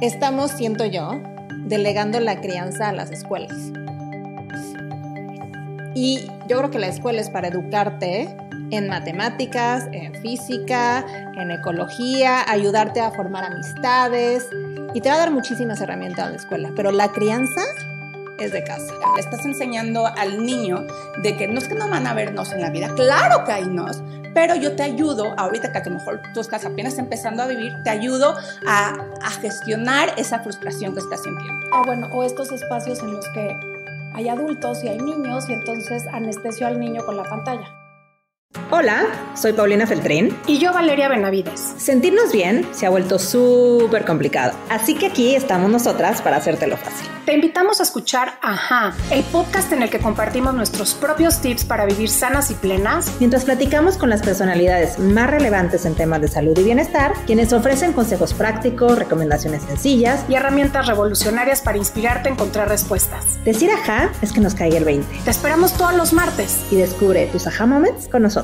Estamos, siento yo, delegando la crianza a las escuelas. Y yo creo que la escuela es para educarte en matemáticas, en física, en ecología, ayudarte a formar amistades y te va a dar muchísimas herramientas a la escuela, pero la crianza es de casa. estás enseñando al niño de que no es que no van a vernos en la vida, claro que hay nos, pero yo te ayudo, ahorita que a lo mejor tú estás apenas empezando a vivir, te ayudo a, gestionar esa frustración que estás sintiendo. Ah, bueno, o estos espacios en los que hay adultos y hay niños y entonces anestesio al niño con la pantalla. Hola, soy Paulina Feltrín. Y yo Valeria Benavides. Sentirnos bien se ha vuelto súper complicado, así que aquí estamos nosotras para hacértelo fácil. Te invitamos a escuchar Ajá, el podcast en el que compartimos nuestros propios tips para vivir sanas y plenas, mientras platicamos con las personalidades más relevantes en temas de salud y bienestar, quienes ofrecen consejos prácticos, recomendaciones sencillas y herramientas revolucionarias para inspirarte a encontrar respuestas. Decir Ajá es que nos caiga el 20. Te esperamos todos los martes y descubre tus Ajá Moments con nosotros.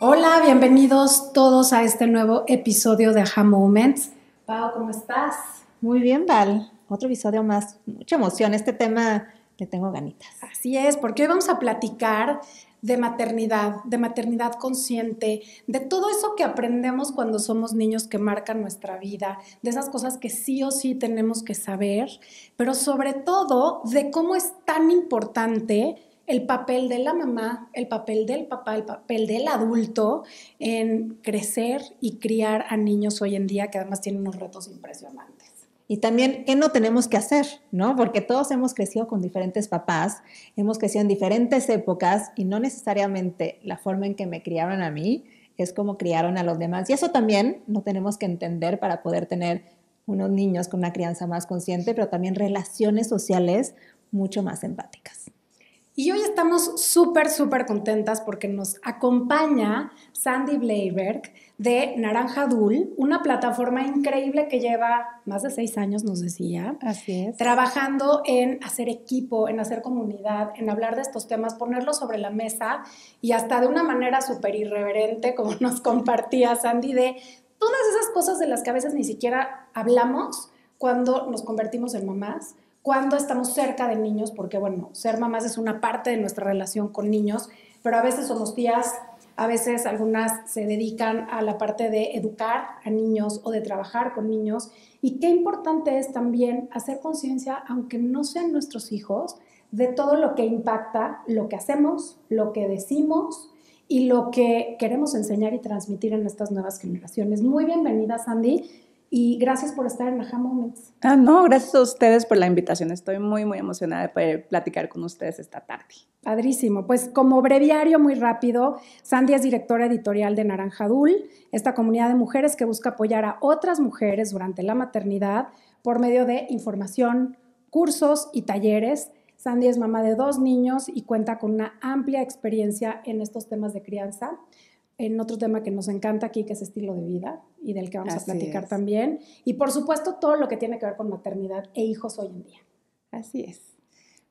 Hola, bienvenidos todos a este nuevo episodio de Aha Moments. Pau, ¿cómo estás? Muy bien, Val. Otro episodio más. Mucha emoción. Este tema le tengo ganitas. Así es, porque hoy vamos a platicar de maternidad, de maternidad consciente, de todo eso que aprendemos cuando somos niños que marcan nuestra vida, de esas cosas que sí o sí tenemos que saber, pero sobre todo de cómo es tan importante el papel de la mamá, el papel del papá, el papel del adulto en crecer y criar a niños hoy en día que además tienen unos retos impresionantes y también qué no tenemos que hacer, ¿no? Porque todos hemos crecido con diferentes papás, hemos crecido en diferentes épocas y no necesariamente la forma en que me criaron a mí es como criaron a los demás. Y eso también no tenemos que entender para poder tener unos niños con una crianza más consciente, pero también relaciones sociales mucho más empáticas. Y hoy estamos súper, súper contentas porque nos acompaña Sandy Bleiberg de Naranja Dul, una plataforma increíble que lleva más de seis años, nos decía. Así es. Trabajando en hacer equipo, en hacer comunidad, en hablar de estos temas, ponerlos sobre la mesa y hasta de una manera súper irreverente, como nos compartía Sandy, de todas esas cosas de las que a veces ni siquiera hablamos cuando nos convertimos en mamás cuando estamos cerca de niños, porque bueno, ser mamás es una parte de nuestra relación con niños, pero a veces somos tías, a veces algunas se dedican a la parte de educar a niños o de trabajar con niños. Y qué importante es también hacer conciencia, aunque no sean nuestros hijos, de todo lo que impacta lo que hacemos, lo que decimos y lo que queremos enseñar y transmitir en estas nuevas generaciones. Muy bienvenida, Sandy y gracias por estar en Aja Moments. Ah, no, gracias a ustedes por la invitación. Estoy muy, muy emocionada de poder platicar con ustedes esta tarde. Padrísimo. Pues como breviario muy rápido, Sandy es directora editorial de Naranjadul, esta comunidad de mujeres que busca apoyar a otras mujeres durante la maternidad por medio de información, cursos y talleres. Sandy es mamá de dos niños y cuenta con una amplia experiencia en estos temas de crianza, en otro tema que nos encanta aquí, que es estilo de vida y del que vamos a platicar también. Y por supuesto, todo lo que tiene que ver con maternidad e hijos hoy en día. Así es.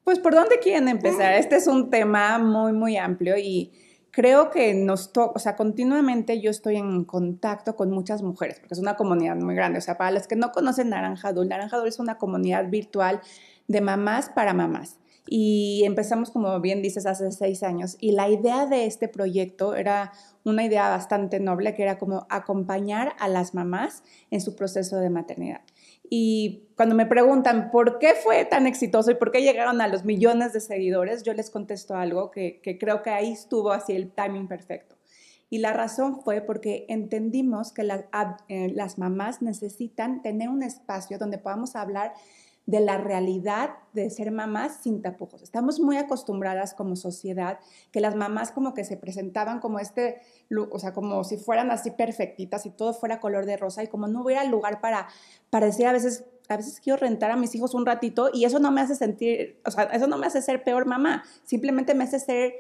Pues, ¿por dónde quieren empezar? Este es un tema muy, muy amplio y creo que nos toca, o sea, continuamente yo estoy en contacto con muchas mujeres, porque es una comunidad muy grande. O sea, para las que no conocen naranja naranja dul es una comunidad virtual de mamás para mamás y empezamos, como bien dices, hace seis años. Y la idea de este proyecto era una idea bastante noble, que era como acompañar a las mamás en su proceso de maternidad. Y cuando me preguntan por qué fue tan exitoso y por qué llegaron a los millones de seguidores, yo les contesto algo que, creo que ahí estuvo así el timing perfecto. Y la razón fue porque entendimos que ah, eh, las mamás necesitan tener un espacio donde podamos hablar de la realidad de ser mamás sin tapujos. Estamos muy acostumbradas como sociedad que las mamás como que se presentaban como este, o sea, como si fueran así perfectitas y todo fuera color de rosa y como no hubiera lugar para, para decir a veces, a veces quiero rentar a mis hijos un ratito y eso no me hace sentir, o sea, eso no me hace ser peor mamá, simplemente me hace ser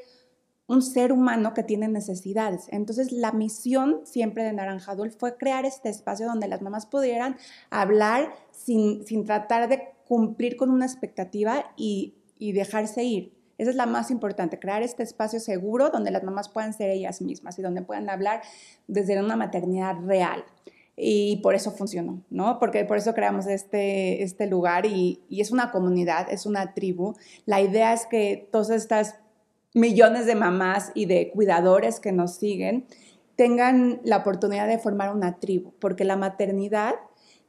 un ser humano que tiene necesidades. Entonces, la misión siempre de Naranjadul fue crear este espacio donde las mamás pudieran hablar sin, tratar de cumplir con una expectativa y, dejarse ir. Esa es la más importante, crear este espacio seguro donde las mamás puedan ser ellas mismas y donde puedan hablar desde una maternidad real. Y por eso funcionó, ¿no? Porque por eso creamos este, este lugar y, y es una comunidad, es una tribu. La idea es que todas estas millones de mamás y de cuidadores que nos siguen tengan la oportunidad de formar una tribu, porque la maternidad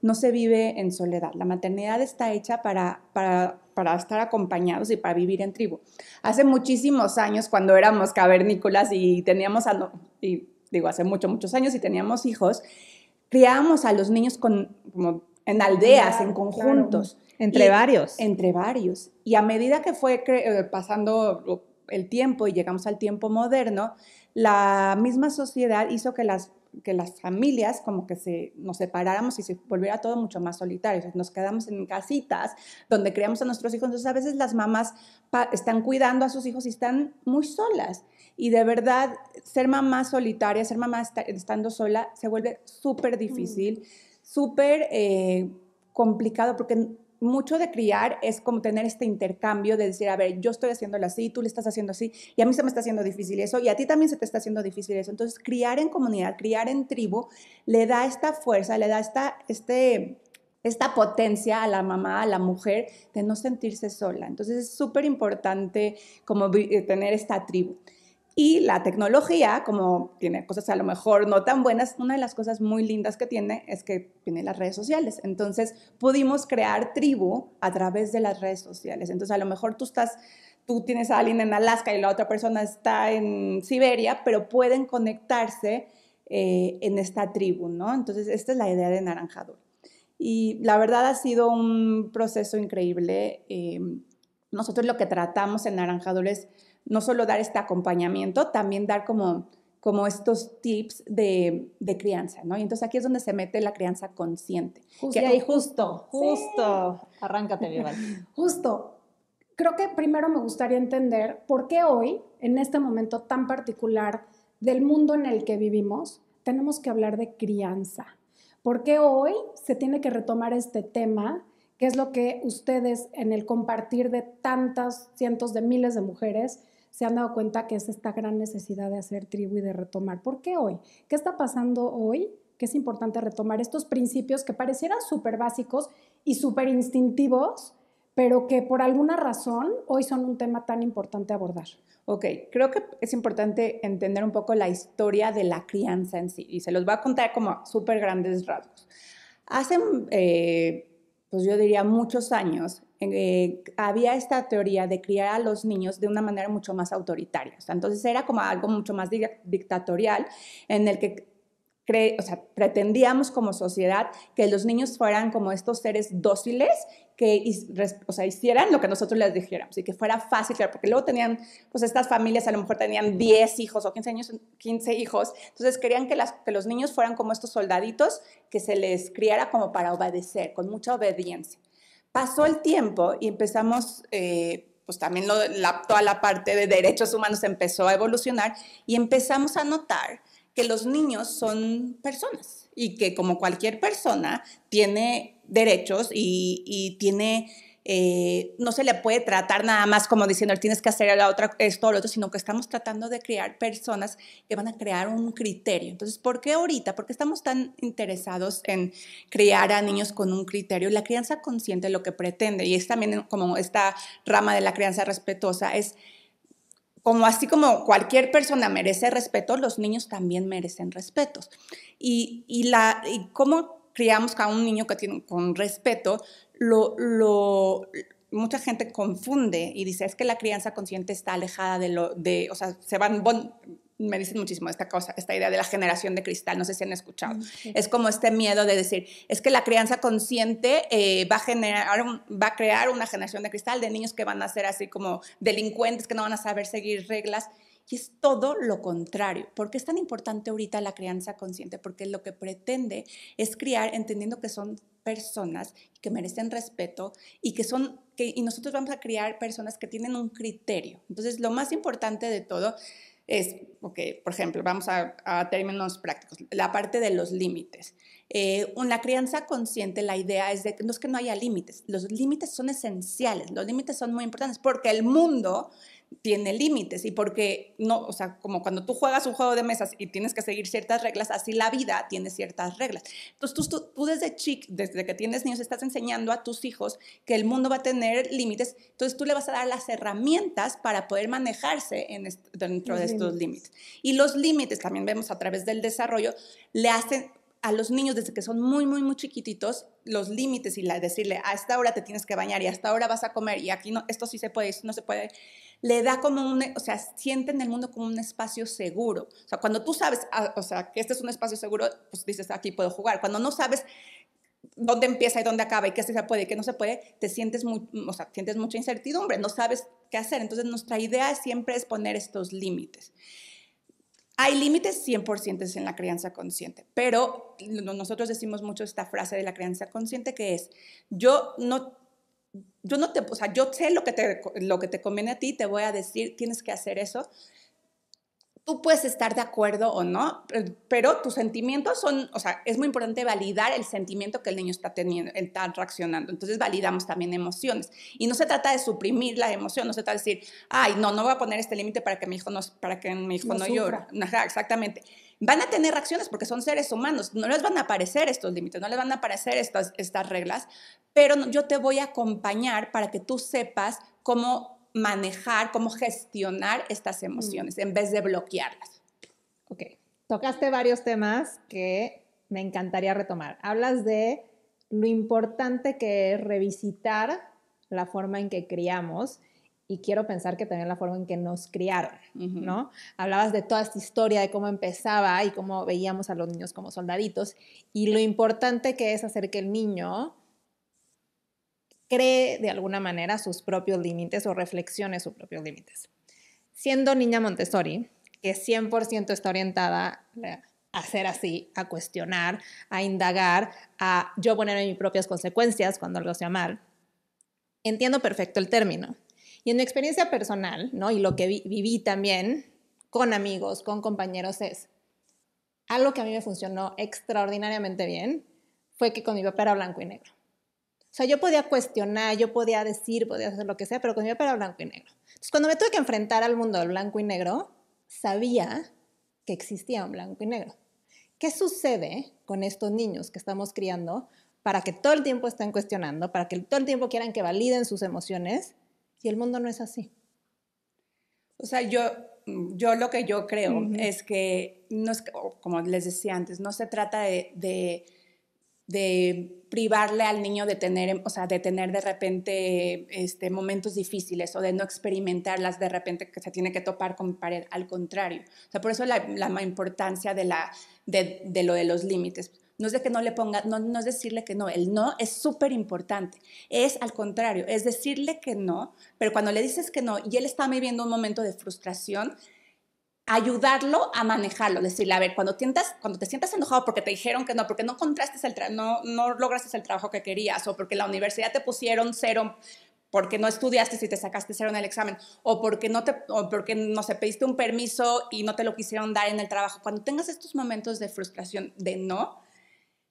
no se vive en soledad. La maternidad está hecha para, para, estar acompañados y para vivir en tribu. Hace muchísimos años, cuando éramos cavernícolas y teníamos, a, y digo, hace muchos, muchos años y teníamos hijos, criábamos a los niños con, en aldeas, en ah, conjuntos. Entre varios. Entre varios. Y a medida que fue eh, pasando el tiempo y llegamos al tiempo moderno, la misma sociedad hizo que las que las familias como que se, nos separáramos y se volviera todo mucho más solitario. Nos quedamos en casitas donde criamos a nuestros hijos. Entonces a veces las mamás están cuidando a sus hijos y están muy solas. Y de verdad, ser mamá solitaria, ser mamá estando sola, se vuelve súper mm. difícil, súper eh, complicado porque mucho de criar es como tener este intercambio de decir, a ver, yo estoy haciéndolo así, tú le estás haciendo así, y a mí se me está haciendo difícil eso, y a ti también se te está haciendo difícil eso. Entonces, criar en comunidad, criar en tribu, le da esta fuerza, le da esta, este, esta potencia a la mamá, a la mujer, de no sentirse sola. Entonces, es súper importante como eh, tener esta tribu. Y la tecnología, como tiene cosas a lo mejor no tan buenas, una de las cosas muy lindas que tiene es que tiene las redes sociales. Entonces pudimos crear tribu a través de las redes sociales. Entonces a lo mejor tú estás, tú tienes a alguien en Alaska y la otra persona está en Siberia, pero pueden conectarse eh, en esta tribu, ¿no? Entonces esta es la idea de Naranjador. Y la verdad ha sido un proceso increíble. Eh, nosotros lo que tratamos en Naranjador es no solo dar este acompañamiento, también dar como, como estos tips de, crianza, ¿no? Y entonces aquí es donde se mete la crianza consciente. Justo, justo, justo. Arráncate, Justo. Creo que primero me gustaría entender por qué hoy, en este momento tan particular del mundo en el que vivimos, tenemos que hablar de crianza. ¿Por qué hoy se tiene que retomar este tema? que es lo que ustedes en el compartir de tantas cientos de miles de mujeres se han dado cuenta que es esta gran necesidad de hacer tribu y de retomar. ¿Por qué hoy? ¿Qué está pasando hoy? Que es importante retomar estos principios que parecieran súper básicos y súper instintivos, pero que por alguna razón hoy son un tema tan importante abordar. Ok, creo que es importante entender un poco la historia de la crianza en sí, y se los voy a contar como súper grandes rasgos. Hace eh, pues yo diría muchos años, eh, había esta teoría de criar a los niños de una manera mucho más autoritaria. entonces era como algo mucho más dictatorial en el que o sea, pretendíamos como sociedad que los niños fueran como estos seres dóciles que o hicieran lo que nosotros les dijéramos y que fuera fácil, porque luego tenían, pues estas familias a lo mejor tenían 10 hijos o 15, hijos, entonces querían que, los niños fueran como estos soldaditos que se les criara como para obedecer, con mucha obediencia. Pasó el tiempo y empezamos... Eh, pues también toda la parte de derechos humanos empezó a evolucionar y empezamos a notar que los niños son personas y que como cualquier persona tiene derechos y, tiene, eh, no se le puede tratar nada más como diciendo tienes que hacer la otra esto o lo otro, sino que estamos tratando de crear personas que van a crear un criterio. Entonces, ¿por qué ahorita? ¿Por qué estamos tan interesados en crear a niños con un criterio? La crianza consciente lo que pretende, y es también como esta rama de la crianza respetuosa, es como así como cualquier persona merece respeto, los niños también merecen respetos. Y, la, y cómo criamos a un niño que tiene con respeto, lo, mucha gente confunde y dice, es que la crianza consciente está alejada de lo, de, o sea, se van me dicen muchísimo esta cosa, esta idea de la generación de cristal, no sé si han escuchado. Mm, es como este miedo de decir, es que la crianza consciente eh, va, a generar, va a crear una generación de cristal de niños que van a ser así como delincuentes, que no van a saber seguir reglas. Y es todo lo contrario. ¿Por qué es tan importante ahorita la crianza consciente? Porque lo que pretende es criar entendiendo que son personas que merecen respeto y que son y nosotros vamos a criar personas que tienen un criterio. Entonces, lo más importante de todo es, okay, por ejemplo, vamos a, términos prácticos, la parte de los límites. Una eh, crianza consciente la idea es de no es que no haya límites, los límites son esenciales, los límites son muy importantes porque el mundo tiene límites y porque no, o sea, como cuando tú juegas un juego de mesas y tienes que seguir ciertas reglas, así la vida tiene ciertas reglas. Entonces tú, tú, desde chic, desde que tienes niños, estás enseñando a tus hijos que el mundo va a tener límites, entonces tú le vas a dar las herramientas para poder manejarse dentro de estos límites. Y los límites, también vemos a través del desarrollo, le hacen a los niños desde que son muy, muy, muy chiquititos los límites y la, decirle, a esta hora te tienes que bañar y a esta hora vas a comer y aquí no, esto sí se puede, esto no se puede, le da como un, o sea, sienten el mundo como un espacio seguro. O sea, cuando tú sabes, ah, o sea, que este es un espacio seguro, pues dices, aquí puedo jugar. Cuando no sabes dónde empieza y dónde acaba y qué se puede y qué no se puede, te sientes, muy, o sea, sientes mucha incertidumbre, no sabes qué hacer. Entonces, nuestra idea siempre es poner estos límites. Hay límites 100% en la crianza consciente, pero nosotros decimos mucho esta frase de la crianza consciente que es, yo no, yo no te, o yo sé lo que te, lo que te conviene a ti, te voy a decir, tienes que hacer eso, tú puedes estar de acuerdo o no, eh, pero tus sentimientos son, o sea, es muy importante validar el sentimiento que el niño está teniendo, está reaccionando. Entonces validamos también emociones. Y no se trata de suprimir la emoción, no se trata de decir, ay, no, no voy a poner este límite para que mi hijo no, para que mi hijo no, llora. exactamente. Van a tener reacciones porque son seres humanos, no les van a aparecer estos límites, no les van a aparecer estas, estas reglas, pero yo te voy a acompañar para que tú sepas cómo manejar, cómo gestionar estas mm. emociones en vez de bloquearlas. Ok, tocaste varios temas que me encantaría retomar. Hablas de lo importante que es revisitar la forma en que criamos y quiero pensar que también la forma en que nos criaron, ¿no? Hablabas de toda esta historia, de cómo empezaba y cómo veíamos a los niños como soldaditos y lo importante que es hacer que el niño cree de alguna manera sus propios límites o reflexione sus propios límites. Siendo niña Montessori, que 100% está orientada a ser así, a cuestionar, a indagar, a yo ponerme mis propias consecuencias cuando algo sea mal, entiendo perfecto el término. Y en mi experiencia personal, ¿no? y lo que viví también con amigos, con compañeros, es algo que a mí me funcionó extraordinariamente bien, fue que con mi papá era blanco y negro. O sea, yo podía cuestionar, yo podía decir, podía hacer lo que sea, pero conmigo era blanco y negro. Entonces, cuando me tuve que enfrentar al mundo del blanco y negro, sabía que existía un blanco y negro. ¿Qué sucede con estos niños que estamos criando para que todo el tiempo estén cuestionando, para que todo el tiempo quieran que validen sus emociones? Y el mundo no es así. O sea, yo, yo lo que yo creo es que, no es, como les decía antes, no se trata de, de privarle al niño de tener, o sea, de tener de repente este, momentos difíciles o de no experimentarlas de repente que se tiene que topar con pared, al contrario. O sea, por eso la, importancia de, la, de, de lo de los límites. No es que no le ponga, no, no es decirle que no, el no es súper importante. Es al contrario, es decirle que no, pero cuando le dices que no y él está viviendo un momento de frustración, ayudarlo a manejarlo, decirle, a ver, cuando, cuando te sientas enojado porque te dijeron que no, porque no contraste el no, no lograste el trabajo que querías, o porque la universidad te pusieron cero, porque no estudiaste y te sacaste cero en el examen, o porque no te, o porque no se pediste un permiso y no te lo quisieron dar en el trabajo. Cuando tengas estos momentos de frustración de no,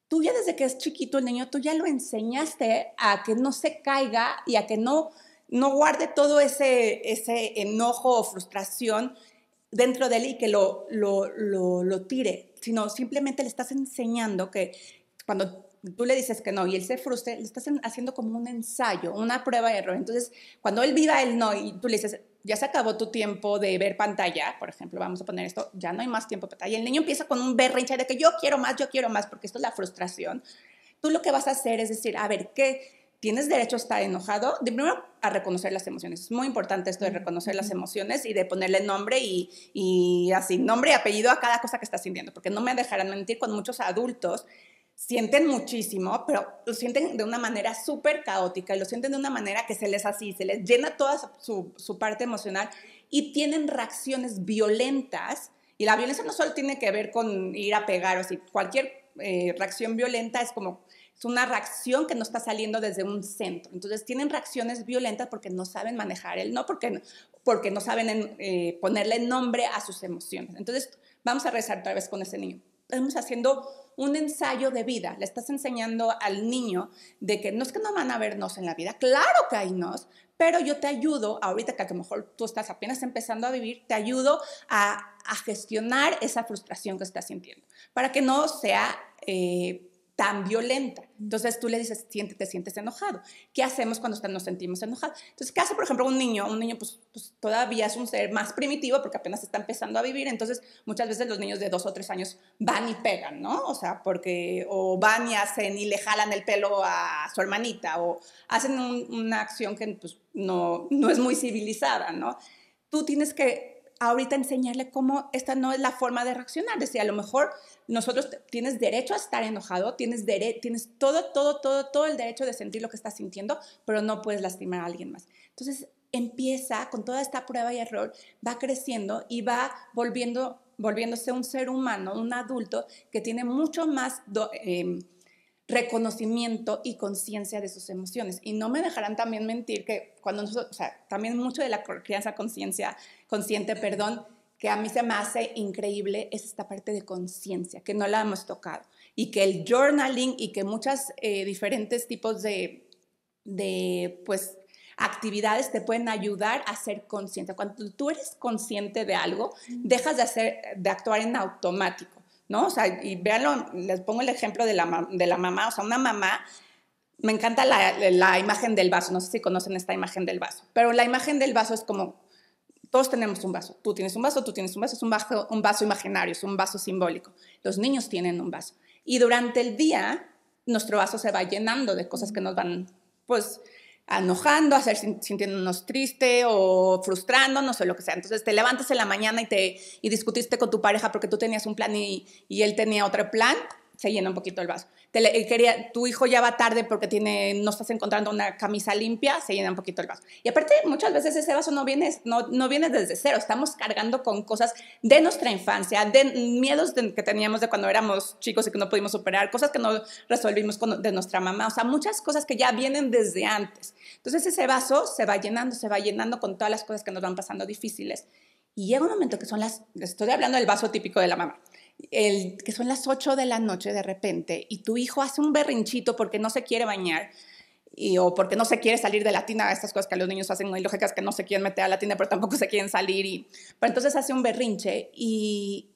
tú ya desde que es chiquito el niño, tú ya lo enseñaste a que no se caiga y a que no no guarde todo ese, ese enojo o frustración dentro de él y que lo, lo, lo, tire, sino simplemente le estás enseñando que cuando tú le dices que no y él se frustra, le estás haciendo como un ensayo, una prueba de error. Entonces, cuando él viva el no y tú le dices, ya se acabó tu tiempo de ver pantalla, por ejemplo, vamos a poner esto, ya no hay más tiempo de pantalla. Y el niño empieza con un berrinche de que yo quiero más, yo quiero más, porque esto es la frustración. Tú lo que vas a hacer es decir, a ver, ¿qué? tienes derecho a estar enojado, de primero a reconocer las emociones. Es muy importante esto de reconocer las emociones y de ponerle nombre y, así, nombre y apellido a cada cosa que estás sintiendo, porque no me dejarán mentir con muchos adultos sienten muchísimo, pero lo sienten de una manera súper caótica y lo sienten de una manera que se les así, se les llena toda su, parte emocional y tienen reacciones violentas. Y la violencia no solo tiene que ver con ir a pegar, o así, cualquier eh, reacción violenta es como es una reacción que no está saliendo desde un centro. Entonces tienen reacciones violentas porque no saben manejar el no, porque, porque no saben eh, ponerle nombre a sus emociones. Entonces vamos a rezar otra vez con ese niño. Estamos haciendo un ensayo de vida. Le estás enseñando al niño de que no es que no van a vernos en la vida, claro que hay nos, pero yo te ayudo, ahorita que a lo mejor tú estás apenas empezando a vivir, te ayudo a, gestionar esa frustración que estás sintiendo, para que no sea eh, tan violenta. Entonces tú le dices, siente, te sientes enojado. ¿Qué hacemos cuando nos sentimos enojados? Entonces, ¿qué hace, por ejemplo, un niño? Un niño, pues, pues, todavía es un ser más primitivo porque apenas está empezando a vivir. Entonces, muchas veces los niños de dos o tres años van y pegan, ¿no? O sea, porque o van y hacen y le jalan el pelo a su hermanita o hacen una acción que pues, no, no es muy civilizada, ¿no? Tú tienes que ahorita enseñarle cómo esta no es la forma de reaccionar. decir, a lo mejor nosotros tienes derecho a estar enojado, tienes, tienes todo, todo, todo, todo el derecho de sentir lo que estás sintiendo, pero no puedes lastimar a alguien más. Entonces empieza con toda esta prueba y error, va creciendo y va volviendo, volviéndose un ser humano, un adulto que tiene mucho más... Em, reconocimiento y conciencia de sus emociones. Y no me dejarán también mentir que cuando nosotros, o sea, también mucho de la crianza conciencia, consciente, perdón, que a mí se me hace increíble es esta parte de conciencia, que no la hemos tocado. Y que el journaling y que muchas eh, diferentes tipos de, de, pues, actividades te pueden ayudar a ser consciente. Cuando tú eres consciente de algo, dejas de, hacer, de actuar en automático ¿no? O sea, y véanlo, les pongo el ejemplo de la, de la mamá, o sea, una mamá, me encanta la, la imagen del vaso, no sé si conocen esta imagen del vaso, pero la imagen del vaso es como todos tenemos un vaso. Tú tienes un vaso, tú tienes un vaso, es un vaso, un vaso imaginario, es un vaso simbólico. Los niños tienen un vaso. Y durante el día, nuestro vaso se va llenando de cosas que nos van, pues, Anojando, hacer sintiéndonos triste o frustrándonos o lo que sea. Entonces te levantas en la mañana y, te, y discutiste con tu pareja porque tú tenías un plan y, y él tenía otro plan se llena un poquito el vaso. Te eh, quería, tu hijo ya va tarde porque tiene, no estás encontrando una camisa limpia, se llena un poquito el vaso. Y aparte, muchas veces ese vaso no viene, no, no viene desde cero, estamos cargando con cosas de nuestra infancia, de miedos que teníamos de cuando éramos chicos y que no pudimos superar, cosas que no resolvimos con, de nuestra mamá, o sea, muchas cosas que ya vienen desde antes. Entonces ese vaso se va llenando, se va llenando con todas las cosas que nos van pasando difíciles. Y llega un momento que son las, estoy hablando del vaso típico de la mamá, que son las 8 de la noche de repente y tu hijo hace un berrinchito porque no se quiere bañar y, o porque no se quiere salir de la tina, estas cosas que los niños hacen muy lógicas que no se quieren meter a la tina pero tampoco se quieren salir, y, pero entonces hace un berrinche y,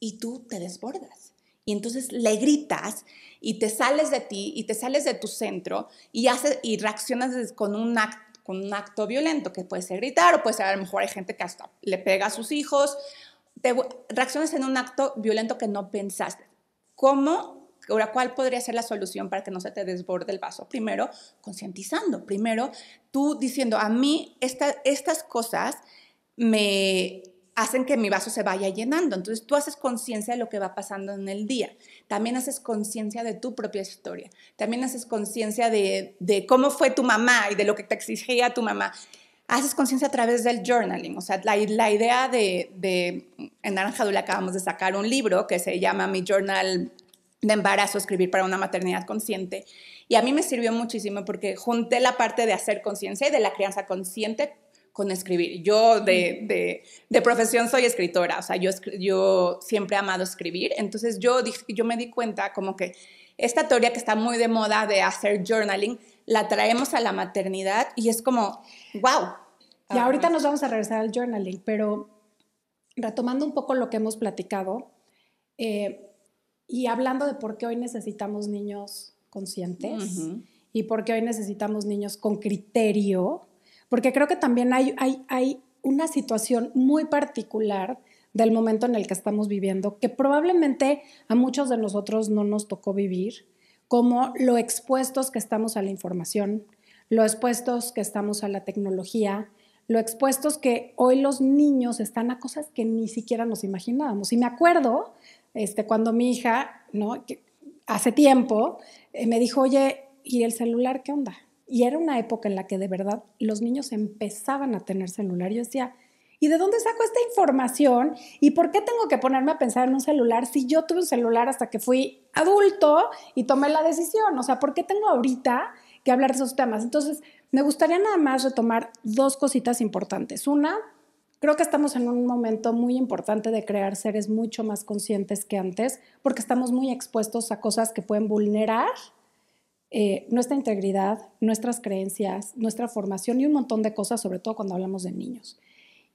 y tú te desbordas. Y entonces le gritas y te sales de ti y te sales de tu centro y, haces, y reaccionas con un acto con un acto violento, que puede ser gritar, o puede ser, a lo mejor hay gente que hasta le pega a sus hijos, te reaccionas en un acto violento que no pensaste. ¿Cómo? Ahora, ¿cuál podría ser la solución para que no se te desborde el vaso? Primero, concientizando. Primero, tú diciendo, a mí estas cosas me hacen que mi vaso se vaya llenando. Entonces tú haces conciencia de lo que va pasando en el día. También haces conciencia de tu propia historia. También haces conciencia de, cómo fue tu mamá y de lo que te exigía tu mamá haces conciencia a través del journaling. O sea, la, la idea de, de en Naranja acabamos de sacar un libro que se llama Mi Journal de Embarazo, escribir para una maternidad consciente. Y a mí me sirvió muchísimo porque junté la parte de hacer conciencia y de la crianza consciente con escribir. Yo de, mm. de, profesión soy escritora, o sea, yo, yo siempre he amado escribir. Entonces yo, yo me di cuenta como que esta teoría que está muy de moda de hacer journaling, la traemos a la maternidad y es como, wow. Y ahorita nos vamos a regresar al journaling, pero retomando un poco lo que hemos platicado eh, y hablando de por qué hoy necesitamos niños conscientes y por qué hoy necesitamos niños con criterio, porque creo que también hay, hay, hay una situación muy particular del momento en el que estamos viviendo que probablemente a muchos de nosotros no nos tocó vivir como lo expuestos que estamos a la información, lo expuestos que estamos a la tecnología, lo expuestos que hoy los niños están a cosas que ni siquiera nos imaginábamos. Y me acuerdo este, cuando mi hija, ¿no? hace tiempo, eh, me dijo, oye, ¿y el celular qué onda? Y era una época en la que de verdad los niños empezaban a tener celular. Yo decía, ¿Y de dónde saco esta información? ¿Y por qué tengo que ponerme a pensar en un celular si yo tuve un celular hasta que fui adulto y tomé la decisión? O sea, ¿por qué tengo ahorita que hablar de esos temas? Entonces, me gustaría nada más retomar dos cositas importantes. Una, creo que estamos en un momento muy importante de crear seres mucho más conscientes que antes, porque estamos muy expuestos a cosas que pueden vulnerar eh, nuestra integridad, nuestras creencias, nuestra formación y un montón de cosas, sobre todo cuando hablamos de niños.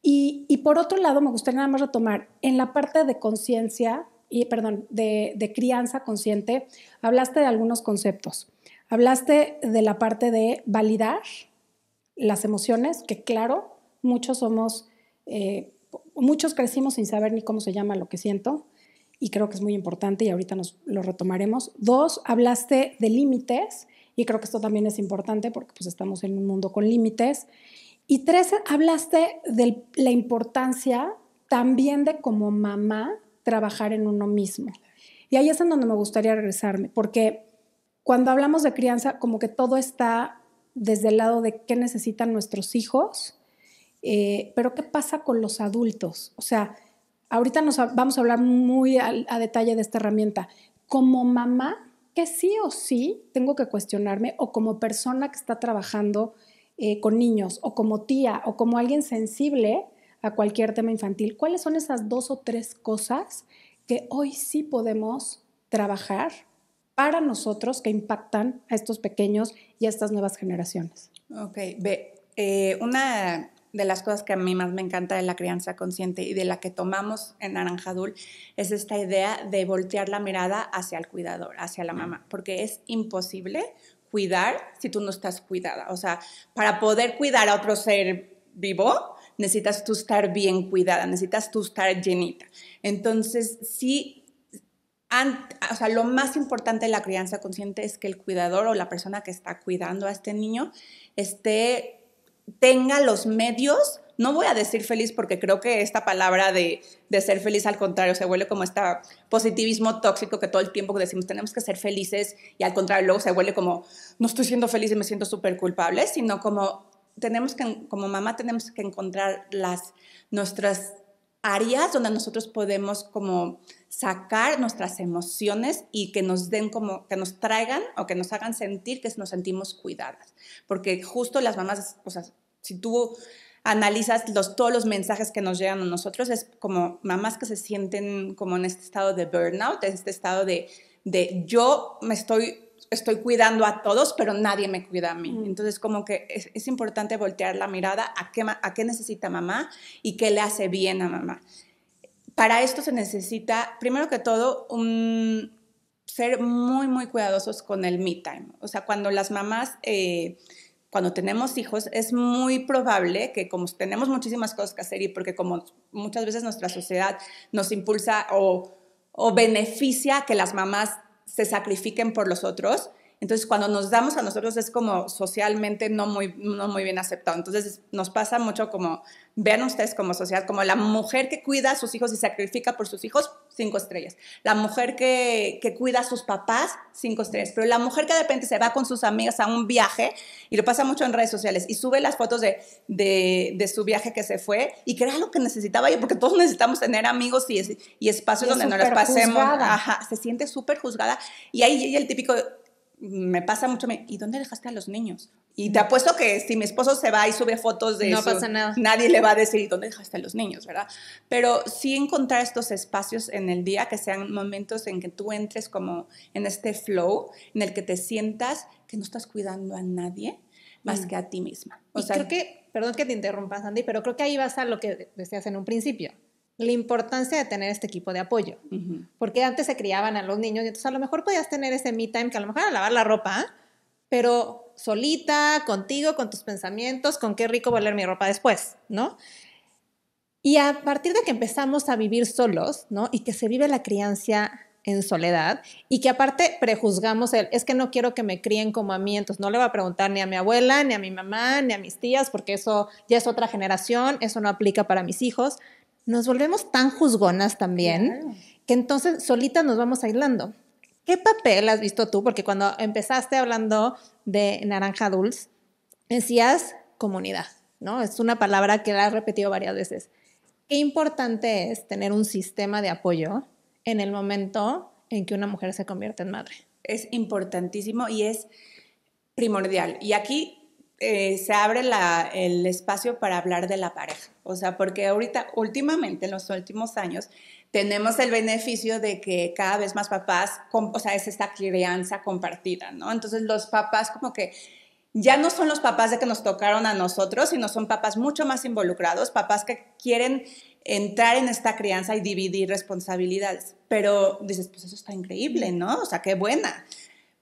Y, por otro lado, me gustaría nada más retomar, en la parte de conciencia, y perdón, de, crianza consciente, hablaste de algunos conceptos. Hablaste de la parte de validar las emociones, que claro, muchos somos, eh, muchos crecimos sin saber ni cómo se llama lo que siento, y creo que es muy importante y ahorita nos lo retomaremos. Dos, hablaste de límites, y creo que esto también es importante porque pues estamos en un mundo con límites. Y tres, hablaste de la importancia también de como mamá trabajar en uno mismo. Y ahí es en donde me gustaría regresarme, porque cuando hablamos de crianza, como que todo está desde el lado de qué necesitan nuestros hijos, eh, pero ¿qué pasa con los adultos? O sea, ahorita nos vamos a hablar muy a, a detalle de esta herramienta. Como mamá, que sí o sí tengo que cuestionarme, o como persona que está trabajando eh, con niños o como tía o como alguien sensible a cualquier tema infantil, ¿cuáles son esas dos o tres cosas que hoy sí podemos trabajar para nosotros que impactan a estos pequeños y a estas nuevas generaciones? Ok, ve, eh, una de las cosas que a mí más me encanta de la crianza consciente y de la que tomamos en Naranjadul es esta idea de voltear la mirada hacia el cuidador, hacia la mamá, porque es imposible cuidar si tú no estás cuidada. O sea, para poder cuidar a otro ser vivo, necesitas tú estar bien cuidada, necesitas tú estar llenita. Entonces, sí, o sea, lo más importante de la crianza consciente es que el cuidador o la persona que está cuidando a este niño esté tenga los medios, no voy a decir feliz porque creo que esta palabra de, ser feliz al contrario se vuelve como este positivismo tóxico que todo el tiempo decimos tenemos que ser felices y al contrario luego se vuelve como no estoy siendo feliz y me siento súper culpable, sino como tenemos que, como mamá tenemos que encontrar las, nuestras áreas donde nosotros podemos como sacar nuestras emociones y que nos den como, que nos traigan o que nos hagan sentir que nos sentimos cuidadas. Porque justo las mamás, o sea, si tú analizas todos los mensajes que nos llegan a nosotros, es como mamás que se sienten como en este estado de burnout, en este estado de, de yo me estoy estoy cuidando a todos, pero nadie me cuida a mí. Mm. Entonces, como que es, importante voltear la mirada a qué, a qué necesita mamá y qué le hace bien a mamá. Para esto se necesita, primero que todo, un, ser muy, muy cuidadosos con el me time. O sea, cuando las mamás... Eh, cuando tenemos hijos es muy probable que como tenemos muchísimas cosas que hacer y porque como muchas veces nuestra sociedad nos impulsa o, o beneficia que las mamás se sacrifiquen por los otros, entonces, cuando nos damos a nosotros es como socialmente no muy, no muy bien aceptado. Entonces, nos pasa mucho como, vean ustedes como sociedad, como la mujer que cuida a sus hijos y sacrifica por sus hijos, cinco estrellas. La mujer que, que cuida a sus papás, cinco estrellas. Pero la mujer que de repente se va con sus amigas a un viaje, y lo pasa mucho en redes sociales, y sube las fotos de, de, su viaje que se fue, y que era lo que necesitaba yo, porque todos necesitamos tener amigos y, y espacios donde nos las pasemos. Juzgada. Ajá, se siente súper juzgada. Y ahí el típico me pasa mucho, ¿y dónde dejaste a los niños? Y te apuesto que si mi esposo se va y sube fotos de no eso, pasa nada. nadie le va a decir dónde dejaste a los niños, ¿verdad? Pero sí encontrar estos espacios en el día que sean momentos en que tú entres como en este flow, en el que te sientas que no estás cuidando a nadie más mm. que a ti misma. O y sea, creo que, perdón que te interrumpa, Andy, pero creo que ahí va a lo que decías en un principio la importancia de tener este equipo de apoyo, porque antes se criaban a los niños y entonces a lo mejor podías tener ese me time que a lo mejor era lavar la ropa, pero solita, contigo, con tus pensamientos, con qué rico volver mi ropa después, ¿no? Y a partir de que empezamos a vivir solos, ¿no? Y que se vive la crianza en soledad y que aparte prejuzgamos el, es que no quiero que me críen como a mí, entonces no le voy a preguntar ni a mi abuela, ni a mi mamá, ni a mis tías, porque eso ya es otra generación, eso no aplica para mis hijos nos volvemos tan juzgonas también que entonces solitas nos vamos aislando. ¿Qué papel has visto tú? Porque cuando empezaste hablando de naranja dulce, decías comunidad, ¿no? Es una palabra que la has repetido varias veces. Qué importante es tener un sistema de apoyo en el momento en que una mujer se convierte en madre. Es importantísimo y es primordial. Y aquí eh, se abre el espacio para hablar de la pareja. O sea, porque ahorita, últimamente, en los últimos años, tenemos el beneficio de que cada vez más papás, o sea, es esta crianza compartida, ¿no? Entonces los papás como que ya no son los papás de que nos tocaron a nosotros, sino son papás mucho más involucrados, papás que quieren entrar en esta crianza y dividir responsabilidades. Pero dices, pues eso está increíble, ¿no? O sea, qué buena.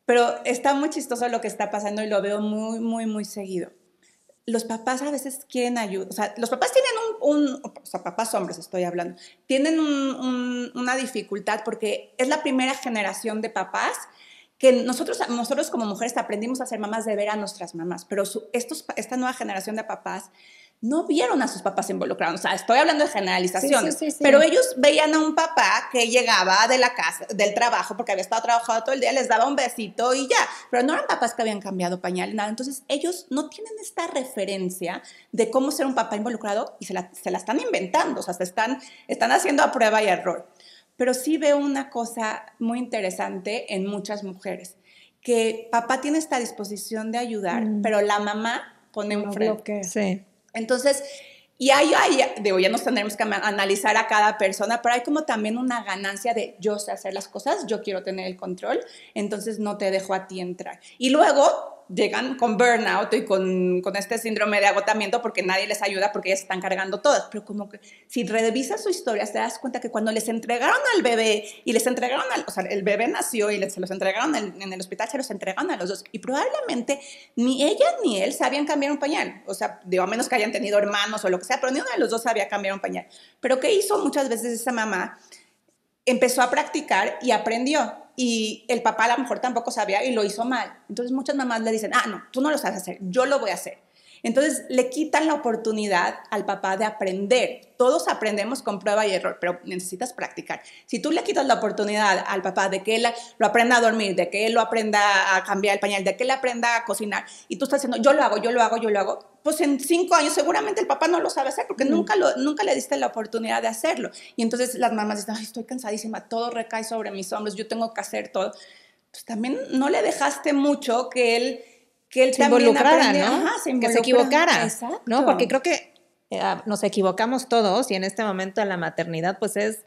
Pero está muy chistoso lo que está pasando y lo veo muy, muy, muy seguido. Los papás a veces quieren ayuda, o sea, los papás tienen un, o sea, papás hombres estoy hablando, tienen una dificultad porque es la primera generación de papás que nosotros, nosotros como mujeres aprendimos a ser mamás de ver a nuestras mamás, pero estos, esta nueva generación de papás no vieron a sus papás involucrados. O sea, estoy hablando de generalizaciones, pero ellos veían a un papá que llegaba de la casa, del trabajo, porque había estado trabajado todo el día, les daba un besito y ya. Pero no eran papás que habían cambiado pañal, nada. Entonces, ellos no tienen esta referencia de cómo ser un papá involucrado y se la, están inventando, o sea, se están, están haciendo a prueba y error. Pero sí veo una cosa muy interesante en muchas mujeres, que papá tiene esta disposición de ayudar, mm. pero la mamá pone un freno. Sí. Entonces, y ahí, ahí digo, ya nos tendremos que analizar a cada persona, pero hay como también una ganancia de yo sé hacer las cosas, yo quiero tener el control, entonces no te dejo a ti entrar. Y luego llegan con burnout y con, este síndrome de agotamiento porque nadie les ayuda porque ellas están cargando todas. Pero como que si revisas su historia, te das cuenta que cuando les entregaron al bebé y les entregaron al, o sea, el bebé nació y se los entregaron en, el hospital, se los entregaron a los dos. Y probablemente ni ella ni él sabían cambiar un pañal. O sea, digo, a menos que hayan tenido hermanos o lo que sea, pero ni uno de los dos sabía cambiar un pañal. Pero ¿qué hizo muchas veces esa mamá? Empezó a practicar y aprendió y el papá a lo mejor tampoco sabía y lo hizo mal. Entonces muchas mamás le dicen, ah, no, tú no lo sabes hacer, yo lo voy a hacer. Entonces le quitan la oportunidad al papá de aprender. Todos aprendemos con prueba y error, pero necesitas practicar. Si tú le quitas la oportunidad al papá de que él lo aprenda a dormir, de que él lo aprenda a cambiar el pañal, de que él aprenda a cocinar, y tú estás diciendo, yo lo hago, yo lo hago, yo lo hago, pues en cinco años seguramente el papá no lo sabe hacer porque nunca, nunca le diste la oportunidad de hacerlo. Y entonces las mamás dicen, estoy cansadísima, todo recae sobre mis hombros, yo tengo que hacer todo. Pues también no le dejaste mucho que él que él también involucrara, ¿no? Que se equivocara, ¿no? Porque creo que eh, ah, nos equivocamos todos y en este momento en la maternidad pues es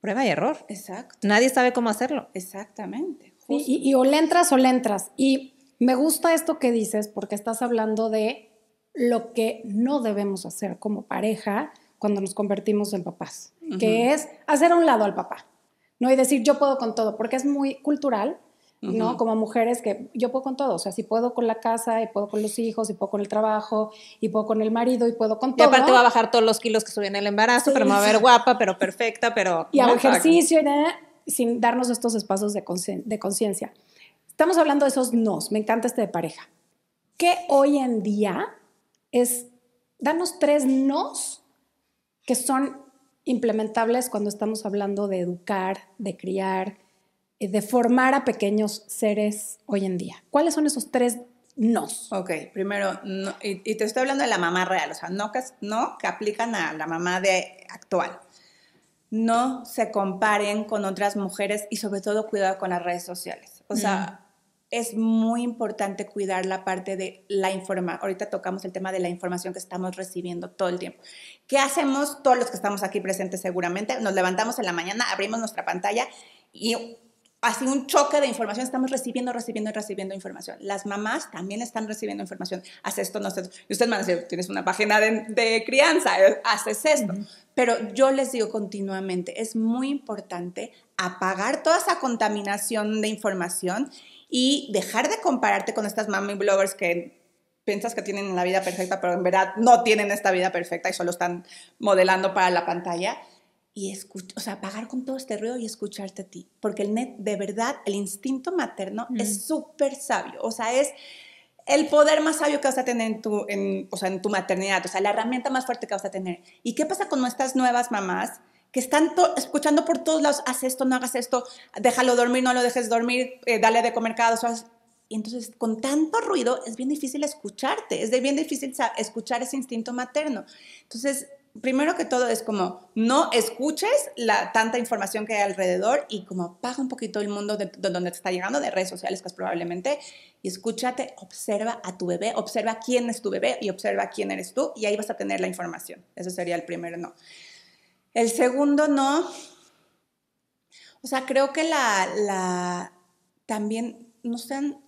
prueba y error. Exacto. Nadie sabe cómo hacerlo. Exactamente. y, o le entras o le entras. Y me gusta esto que dices porque estás hablando de lo que no debemos hacer como pareja cuando nos convertimos en papás, que es hacer a un lado al papá, ¿no? Y decir yo puedo con todo, porque es muy cultural ¿no? Como mujeres que yo puedo con todo, o sea, si puedo con la casa, y puedo con los hijos, y puedo con el trabajo, y puedo con el marido, y puedo con todo. Y aparte va a bajar todos los kilos que subí en el embarazo, pero me va a ver guapa, pero perfecta, pero... Y hago ejercicio, sin darnos estos espacios de conciencia. Estamos hablando de esos nos, me encanta este de pareja. Que hoy en día es, danos tres nos que son implementables cuando estamos hablando de educar, de criar, eh, de formar a pequeños seres hoy en día? ¿Cuáles son esos tres nos? Ok, primero, y, te estoy hablando de la mamá real, o sea, no que, no que aplican a la mamá de actual. No se comparen con otras mujeres y sobre todo cuidado con las redes sociales. O sea, mm. es muy importante cuidar la parte de la información. Ahorita tocamos el tema de la información que estamos recibiendo todo el tiempo. ¿Qué hacemos todos los que estamos aquí presentes seguramente? Nos levantamos en la mañana, abrimos nuestra pantalla y así un choque de información, estamos recibiendo, recibiendo y recibiendo información. Las mamás también están recibiendo información, Haces esto, no sé Y ustedes van a decir, tienes una página de, crianza, eh, haces esto. Pero yo les digo continuamente, es muy importante apagar toda esa contaminación de información y dejar de compararte con estas mami bloggers que piensas que tienen la vida perfecta, pero en verdad no tienen esta vida perfecta y solo están modelando para la pantalla y escuchar, o sea, apagar con todo este ruido y escucharte a ti, porque el net, de verdad, el instinto materno es súper sabio, o sea, es el poder más sabio que vas a tener en tu, en, o sea, en tu maternidad, o sea, la herramienta más fuerte que vas a tener. ¿Y qué pasa con nuestras nuevas mamás? que están escuchando por todos lados, haz esto, no hagas esto, déjalo dormir, no lo dejes dormir, eh, dale de comer cada dos horas. Y entonces con tanto ruido es bien difícil escucharte, es bien difícil escuchar ese instinto materno. Entonces primero que todo es como no escuches la tanta información que hay alrededor y como apaga un poquito el mundo de, donde te está llegando, de redes sociales que es probablemente, y escúchate, observa a tu bebé, observa quién es tu bebé y observa quién eres tú y ahí vas a tener la información. Ese sería el primero, no. El segundo no, o sea, creo que la, la también no sean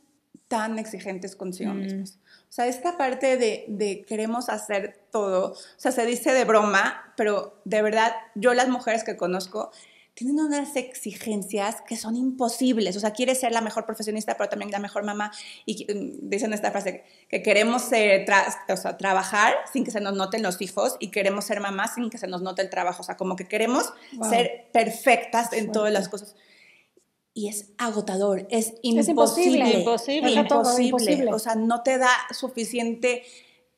tan exigentes consigo mm. mismos. O sea, esta parte de, queremos hacer todo, o sea, se dice de broma, pero de verdad, yo las mujeres que conozco tienen unas exigencias que son imposibles. O sea, quieres ser la mejor profesionista, pero también la mejor mamá. Y mm, dicen esta frase, que queremos ser, trabajar sin que se nos noten los hijos y queremos ser mamás sin que se nos note el trabajo. O sea, como que queremos ser perfectas en todas las cosas y es agotador, es imposible. imposible. Imposible. O sea, no te da suficiente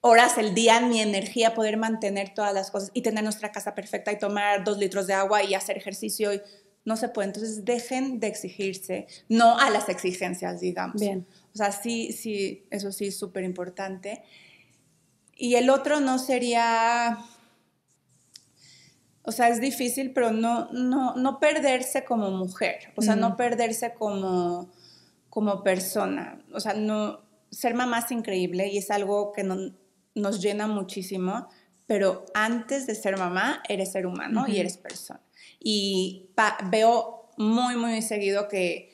horas el día ni energía poder mantener todas las cosas y tener nuestra casa perfecta y tomar dos litros de agua y hacer ejercicio. Y no se puede. Entonces, dejen de exigirse, no a las exigencias, digamos. Bien. O sea, sí, sí, eso sí es súper importante. Y el otro no sería o sea, es difícil, pero no, no, no perderse como mujer, o sea, no perderse como, como persona, o sea, no, ser mamá es increíble y es algo que nos llena muchísimo, pero antes de ser mamá eres ser humano y eres persona. Y veo muy, muy seguido que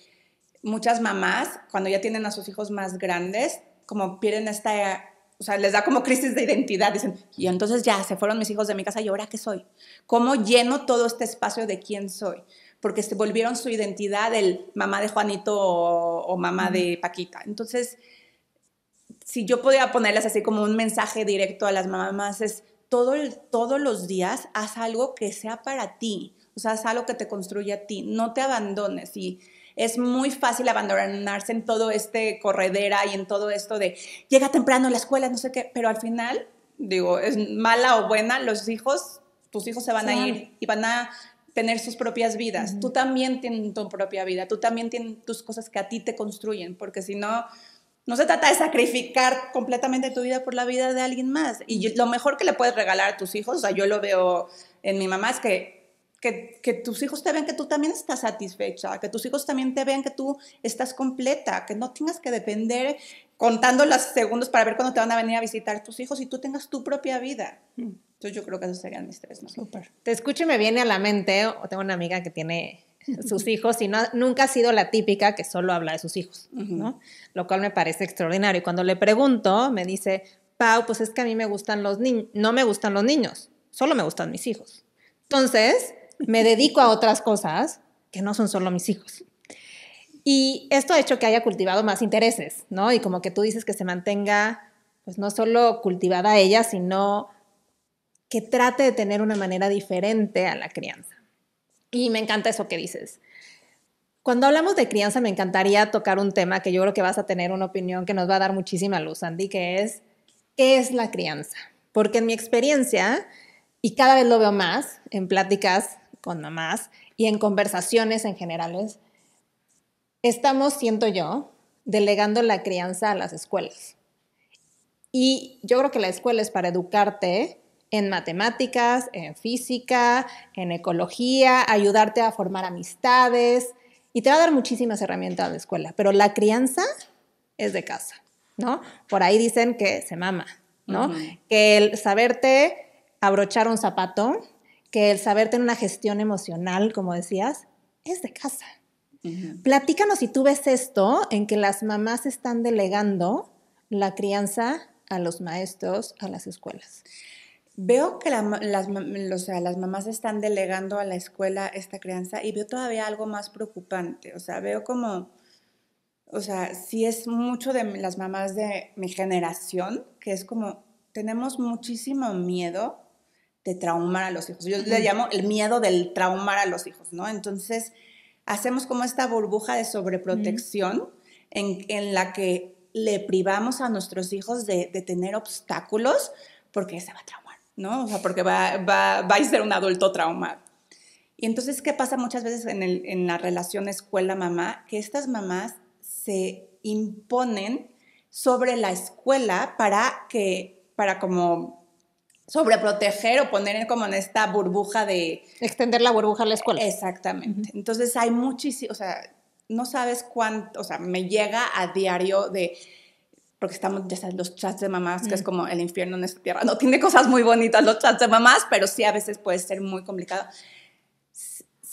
muchas mamás, cuando ya tienen a sus hijos más grandes, como pierden esta o sea, les da como crisis de identidad, dicen, y entonces ya se fueron mis hijos de mi casa y ahora qué soy, cómo lleno todo este espacio de quién soy, porque se volvieron su identidad el mamá de Juanito o, mamá de Paquita. Entonces, si yo podía ponerles así como un mensaje directo a las mamás, es todo el, todos los días haz algo que sea para ti, o sea, haz algo que te construya a ti, no te abandones y es muy fácil abandonarse en todo este corredera y en todo esto de llega temprano a la escuela, no sé qué, pero al final, digo, es mala o buena, los hijos, tus hijos se van a ir y van a tener sus propias vidas. Tú también tienes tu propia vida, tú también tienes tus cosas que a ti te construyen, porque si no, no se trata de sacrificar completamente tu vida por la vida de alguien más. Y lo mejor que le puedes regalar a tus hijos, o sea, yo lo veo en mi mamá, es que que, tus hijos te vean que tú también estás satisfecha, que tus hijos también te vean que tú estás completa, que no tengas que depender contando los segundos para ver cuándo te van a venir a visitar tus hijos y tú tengas tu propia vida. Mm. Entonces yo creo que esos serían mis tres. ¿no? Súper. Te escucho y me viene a la mente, tengo una amiga que tiene sus hijos y nunca ha sido la típica que solo habla de sus hijos, ¿no? Lo cual me parece extraordinario. Y cuando le pregunto, me dice, Pau, pues es que a mí me gustan los niños, no me gustan los niños, solo me gustan mis hijos. Entonces, me dedico a otras cosas que no son solo mis hijos. Y esto ha hecho que haya cultivado más intereses, ¿no? Y como que tú dices que se mantenga, pues no solo cultivada ella, sino que trate de tener una manera diferente a la crianza. Y me encanta eso que dices. Cuando hablamos de crianza, me encantaría tocar un tema que yo creo que vas a tener una opinión que nos va a dar muchísima luz, Andy, que es, ¿qué es la crianza? Porque en mi experiencia, y cada vez lo veo más en pláticas con mamás y en conversaciones en generales, estamos, siento yo, delegando la crianza a las escuelas. Y yo creo que la escuela es para educarte en matemáticas, en física, en ecología, ayudarte a formar amistades y te va a dar muchísimas herramientas de escuela, pero la crianza es de casa, ¿no? Por ahí dicen que se mama, ¿no? Que el saberte abrochar un zapato, que el saber tener una gestión emocional, como decías, es de casa. Platícanos si tú ves esto en que las mamás están delegando la crianza a los maestros, a las escuelas. Veo que las, mamás están delegando a la escuela esta crianza y veo todavía algo más preocupante. O sea, veo como, o sea, si es mucho de las mamás de mi generación, que es como, tenemos muchísimo miedo de traumar a los hijos. Yo le llamo el miedo del traumar a los hijos, ¿no? Entonces, hacemos como esta burbuja de sobreprotección en, la que le privamos a nuestros hijos de, tener obstáculos porque se va a traumar, ¿no? O sea, porque va, a ser un adulto traumado. Y entonces, ¿qué pasa muchas veces en, en la relación escuela-mamá? Que estas mamás se imponen sobre la escuela para que, para como sobre proteger o poner como en esta burbuja de... Extender la burbuja a la escuela. Exactamente. Entonces hay muchísimo, o sea, no sabes cuánto, o sea, me llega a diario de porque estamos, ya sabes, los chats de mamás, que es mm. como el infierno en esta tierra. No tiene cosas muy bonitas los chats de mamás, pero sí a veces puede ser muy complicado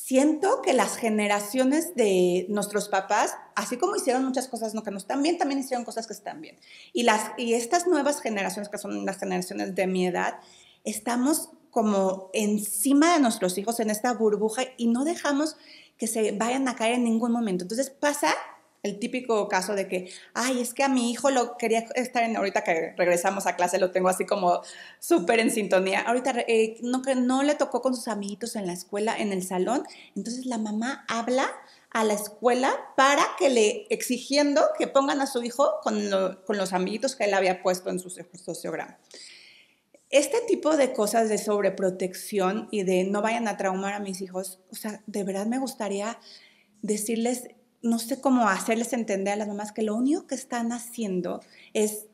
siento que las generaciones de nuestros papás, así como hicieron muchas cosas no que no están bien, también hicieron cosas que están bien. Y, las, y estas nuevas generaciones, que son las generaciones de mi edad, estamos como encima de nuestros hijos en esta burbuja y no dejamos que se vayan a caer en ningún momento. Entonces pasa el típico caso de que, ay, es que a mi hijo lo quería estar en, ahorita que regresamos a clase, lo tengo así como súper en sintonía. Ahorita eh, no, no le tocó con sus amiguitos en la escuela, en el salón. Entonces la mamá habla a la escuela para que le, exigiendo que pongan a su hijo con, con los amiguitos que él había puesto en su sociograma. Este tipo de cosas de sobreprotección y de no vayan a traumar a mis hijos, o sea, de verdad me gustaría decirles no sé cómo hacerles entender a las mamás que lo único que están haciendo es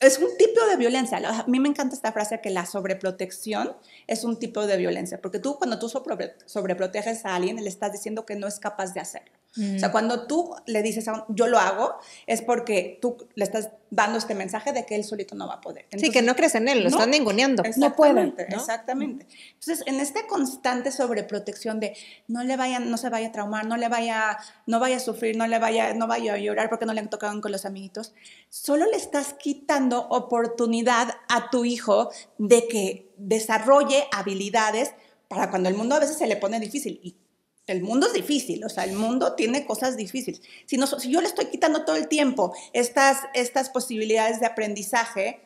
es un tipo de violencia. A mí me encanta esta frase que la sobreprotección es un tipo de violencia, porque tú cuando tú sobreproteges a alguien, le estás diciendo que no es capaz de hacerlo. Mm. O sea, cuando tú le dices a un, yo lo hago, es porque tú le estás dando este mensaje de que él solito no va a poder. sí, que no crees en él, lo están ninguneando. No pueden. Exactamente. Entonces, en este constante sobreprotección de no le vayan, no se vaya a traumar, no le vaya, no vaya a sufrir, no le vaya, no vaya a llorar porque no le han tocado con los amiguitos, solo le estás quitando oportunidad a tu hijo de que desarrolle habilidades para cuando el mundo a veces se le pone difícil. Y el mundo es difícil, o sea, el mundo tiene cosas difíciles. Si, no, si yo le estoy quitando todo el tiempo estas, estas posibilidades de aprendizaje,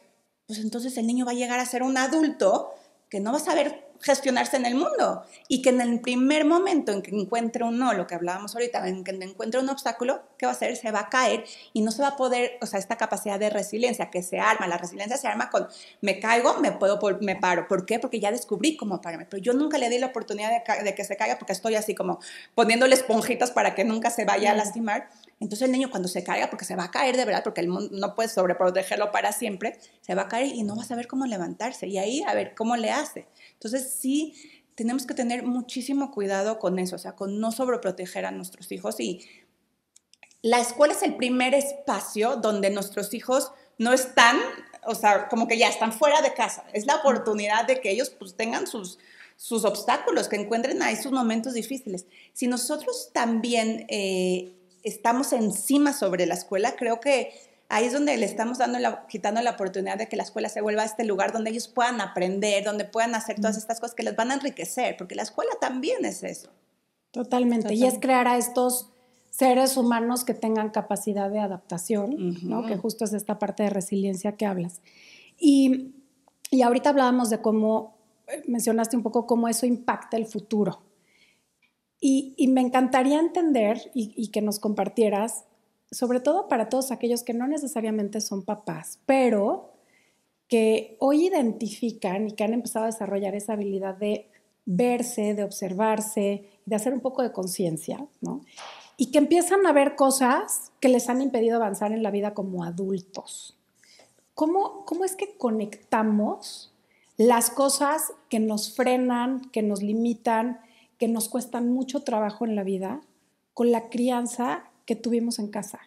pues entonces el niño va a llegar a ser un adulto que no va a saber gestionarse en el mundo y que en el primer momento en que encuentre un no, lo que hablábamos ahorita, en que encuentre un obstáculo, ¿qué va a hacer? Se va a caer y no se va a poder, o sea, esta capacidad de resiliencia que se arma, la resiliencia se arma con me caigo, me puedo, me paro. ¿Por qué? Porque ya descubrí cómo pararme, pero yo nunca le di la oportunidad de, de que se caiga porque estoy así como poniéndole esponjitas para que nunca se vaya a lastimar entonces el niño cuando se caiga, porque se va a caer de verdad, porque el mundo no puede sobreprotegerlo para siempre, se va a caer y no va a saber cómo levantarse. Y ahí a ver cómo le hace. Entonces sí tenemos que tener muchísimo cuidado con eso, o sea, con no sobreproteger a nuestros hijos. Y la escuela es el primer espacio donde nuestros hijos no están, o sea, como que ya están fuera de casa. Es la oportunidad de que ellos pues tengan sus sus obstáculos, que encuentren ahí sus momentos difíciles. Si nosotros también eh, estamos encima sobre la escuela, creo que ahí es donde le estamos dando quitando la oportunidad de que la escuela se vuelva a este lugar donde ellos puedan aprender, donde puedan hacer todas estas cosas que les van a enriquecer, porque la escuela también es eso. Totalmente, y es crear a estos seres humanos que tengan capacidad de adaptación, ¿no? que justo es esta parte de resiliencia que hablas. Y, y ahorita hablábamos de cómo, eh, mencionaste un poco cómo eso impacta el futuro, y, me encantaría entender y, y que nos compartieras, sobre todo para todos aquellos que no necesariamente son papás, pero que hoy identifican y que han empezado a desarrollar esa habilidad de verse, de observarse, de hacer un poco de conciencia, ¿no? Y que empiezan a ver cosas que les han impedido avanzar en la vida como adultos. ¿Cómo, cómo es que conectamos las cosas que nos frenan, que nos limitan, que nos cuestan mucho trabajo en la vida con la crianza que tuvimos en casa.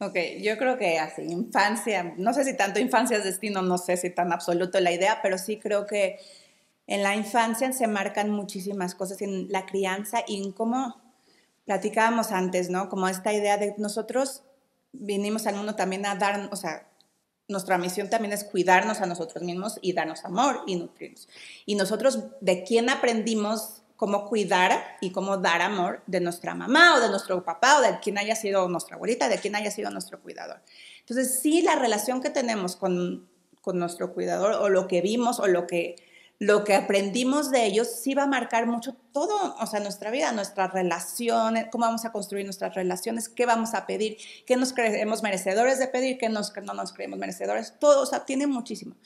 Ok, yo creo que así, infancia, no sé si tanto infancia es destino, no sé si tan absoluto la idea, pero sí creo que en la infancia se marcan muchísimas cosas en la crianza y en cómo platicábamos antes, ¿no? Como esta idea de nosotros vinimos al mundo también a dar, o sea, nuestra misión también es cuidarnos a nosotros mismos y darnos amor y nutrirnos. Y nosotros, ¿de quién aprendimos cómo cuidar y cómo dar amor de nuestra mamá o de nuestro papá o de quien haya sido nuestra abuelita, de quien haya sido nuestro cuidador. Entonces, sí, la relación que tenemos con, nuestro cuidador o lo que vimos o lo que, lo que aprendimos de ellos, sí va a marcar mucho todo, o sea, nuestra vida, nuestras relaciones, cómo vamos a construir nuestras relaciones, qué vamos a pedir, qué nos creemos merecedores de pedir, qué no nos creemos merecedores, todo, o sea, tiene muchísimo.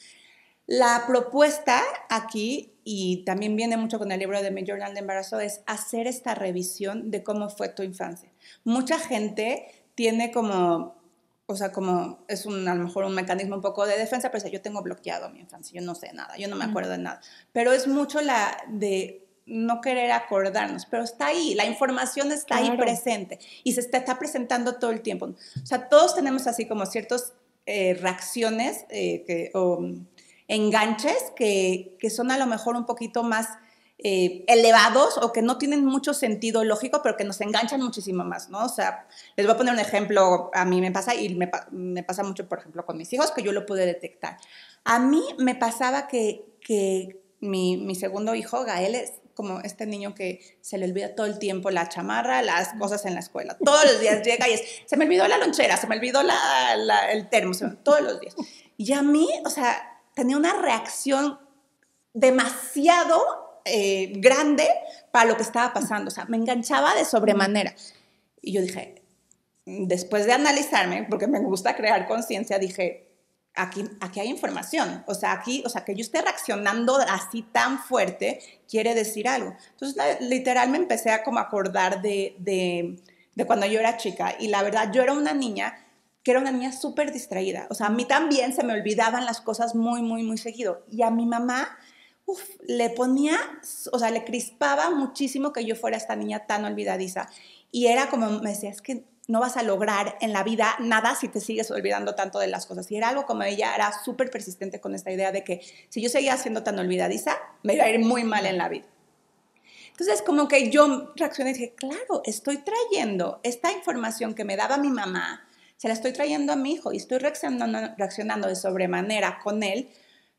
La propuesta aquí, y también viene mucho con el libro de Mi Journal de Embarazo, es hacer esta revisión de cómo fue tu infancia. Mucha gente tiene como, o sea, como es un, a lo mejor un mecanismo un poco de defensa, pero yo tengo bloqueado mi infancia, yo no sé nada, yo no me acuerdo de nada. Pero es mucho la de no querer acordarnos, pero está ahí, la información está ahí presente y se está, presentando todo el tiempo. O sea, todos tenemos así como ciertas eh, reacciones eh, que, o enganches que, que son a lo mejor un poquito más eh, elevados o que no tienen mucho sentido lógico, pero que nos enganchan muchísimo más, ¿no? O sea, les voy a poner un ejemplo, a mí me pasa y me, pasa mucho, por ejemplo, con mis hijos, que yo lo pude detectar. A mí me pasaba que, que mi, mi segundo hijo, Gael, es como este niño que se le olvida todo el tiempo la chamarra, las cosas en la escuela. Todos los días llega y es, se me olvidó la lonchera, se me olvidó la, el termo, todos los días. Y a mí, o sea, tenía una reacción demasiado eh, grande para lo que estaba pasando. O sea, me enganchaba de sobremanera. Y yo dije, después de analizarme, porque me gusta crear conciencia, dije, aquí, aquí hay información. O sea, aquí, o sea, que yo esté reaccionando así tan fuerte quiere decir algo. Entonces, literal, me empecé a como acordar de cuando yo era chica. Y la verdad, yo era una niña que era una niña súper distraída. O sea, a mí también se me olvidaban las cosas muy, muy, muy seguido. Y a mi mamá, uf, le ponía, o sea, le crispaba muchísimo que yo fuera esta niña tan olvidadiza. Y era como, me decía, es que no vas a lograr en la vida nada si te sigues olvidando tanto de las cosas. Y era algo como ella era súper persistente con esta idea de que si yo seguía siendo tan olvidadiza, me iba a ir muy mal en la vida. Entonces, como que yo reaccioné y dije, claro, estoy trayendo esta información que me daba mi mamá, se la estoy trayendo a mi hijo y estoy reaccionando, reaccionando de sobremanera con él,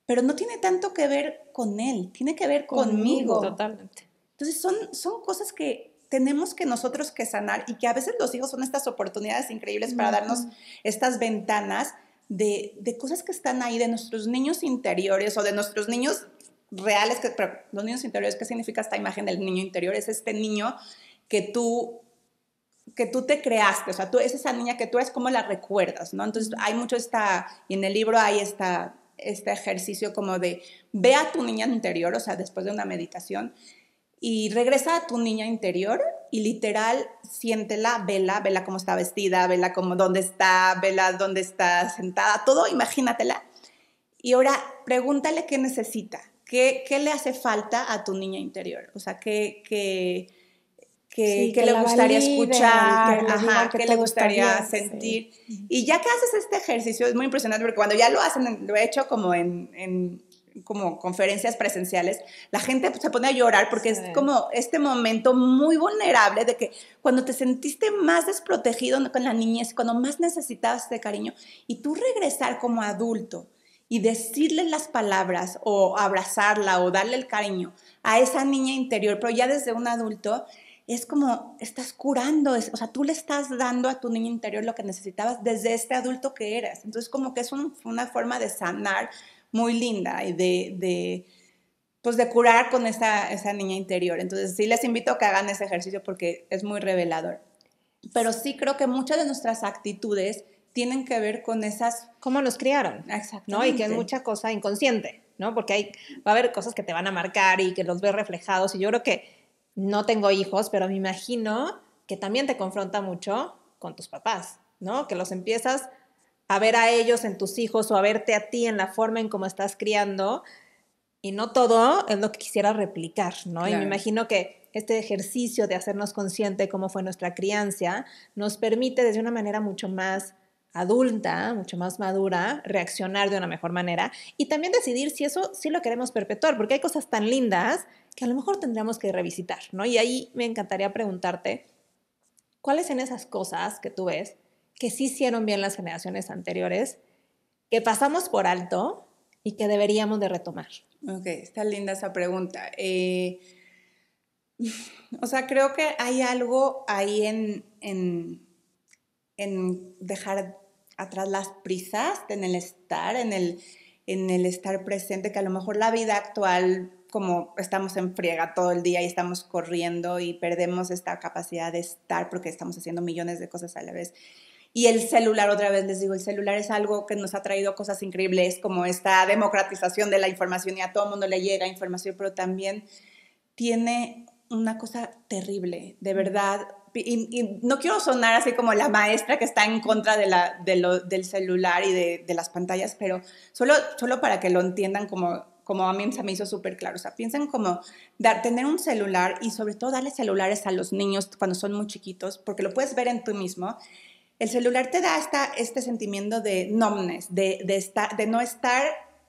pero no tiene tanto que ver con él, tiene que ver conmigo. Totalmente. Entonces son, son cosas que tenemos que nosotros que sanar y que a veces los hijos son estas oportunidades increíbles para darnos estas ventanas de, de, cosas que están ahí, de nuestros niños interiores o de nuestros niños reales, que, pero los niños interiores, ¿qué significa esta imagen del niño interior? Es este niño que tú que tú te creaste, o sea, tú es esa niña que tú eres, como la recuerdas? ¿no? Entonces hay mucho esta, y en el libro hay esta, este ejercicio como de ve a tu niña interior, o sea, después de una meditación, y regresa a tu niña interior y literal siéntela, vela, vela cómo está vestida, vela cómo, dónde está, vela dónde está sentada, todo, imagínatela. Y ahora pregúntale qué necesita, qué, qué le hace falta a tu niña interior, o sea, qué... qué que, le gustaría escuchar, que, le gustaría sentir. Y ya que haces este ejercicio, es muy impresionante porque cuando ya lo hacen, lo he hecho como en, como conferencias presenciales, la gente se pone a llorar porque es como este momento muy vulnerable de que cuando te sentiste más desprotegido con la niñez, cuando más necesitabas de cariño, y tú regresar como adulto y decirle las palabras o abrazarla o darle el cariño a esa niña interior, pero ya desde un adulto, es como estás curando, o sea, tú le estás dando a tu niño interior lo que necesitabas desde este adulto que eras. Entonces, como que es una forma de sanar muy linda y de, pues de curar con esa, esa niña interior. Entonces, sí les invito a que hagan ese ejercicio porque es muy revelador. Pero sí creo que muchas de nuestras actitudes tienen que ver con esas... Cómo los criaron, ¿no? Y que es mucha cosa inconsciente, ¿no? Porque hay, va a haber cosas que te van a marcar y que los ves reflejados. Y yo creo que no tengo hijos, pero me imagino que también te confronta mucho con tus papás, ¿no? Que los empiezas a ver a ellos en tus hijos o a verte a ti en la forma en cómo estás criando y no todo es lo que quisiera replicar, ¿no? Y me imagino que este ejercicio de hacernos consciente cómo fue nuestra crianza nos permite desde una manera mucho más adulta, mucho más madura, reaccionar de una mejor manera y también decidir si eso sí lo queremos perpetuar, porque hay cosas tan lindas que a lo mejor tendríamos que revisitar, ¿no? Y ahí me encantaría preguntarte, ¿cuáles son esas cosas que tú ves que sí hicieron bien las generaciones anteriores, que pasamos por alto y que deberíamos de retomar? Ok, está linda esa pregunta. Eh, o sea, creo que hay algo ahí en, en, dejar atrás las prisas, en el estar, en el, en el estar presente, que a lo mejor la vida actual como estamos en friega todo el día y estamos corriendo y perdemos esta capacidad de estar porque estamos haciendo millones de cosas a la vez. Y el celular, otra vez les digo, el celular es algo que nos ha traído cosas increíbles, como esta democratización de la información y a todo mundo le llega información, pero también tiene una cosa terrible, de verdad. Y, no quiero sonar así como la maestra que está en contra de la, del celular y de, de, las pantallas, pero solo, solo para que lo entiendan como como a mí se me hizo súper claro. O sea, piensen como dar, tener un celular y sobre todo darle celulares a los niños cuando son muy chiquitos, porque lo puedes ver en tú mismo. El celular te da este sentimiento de nomnes, de, estar, de no estar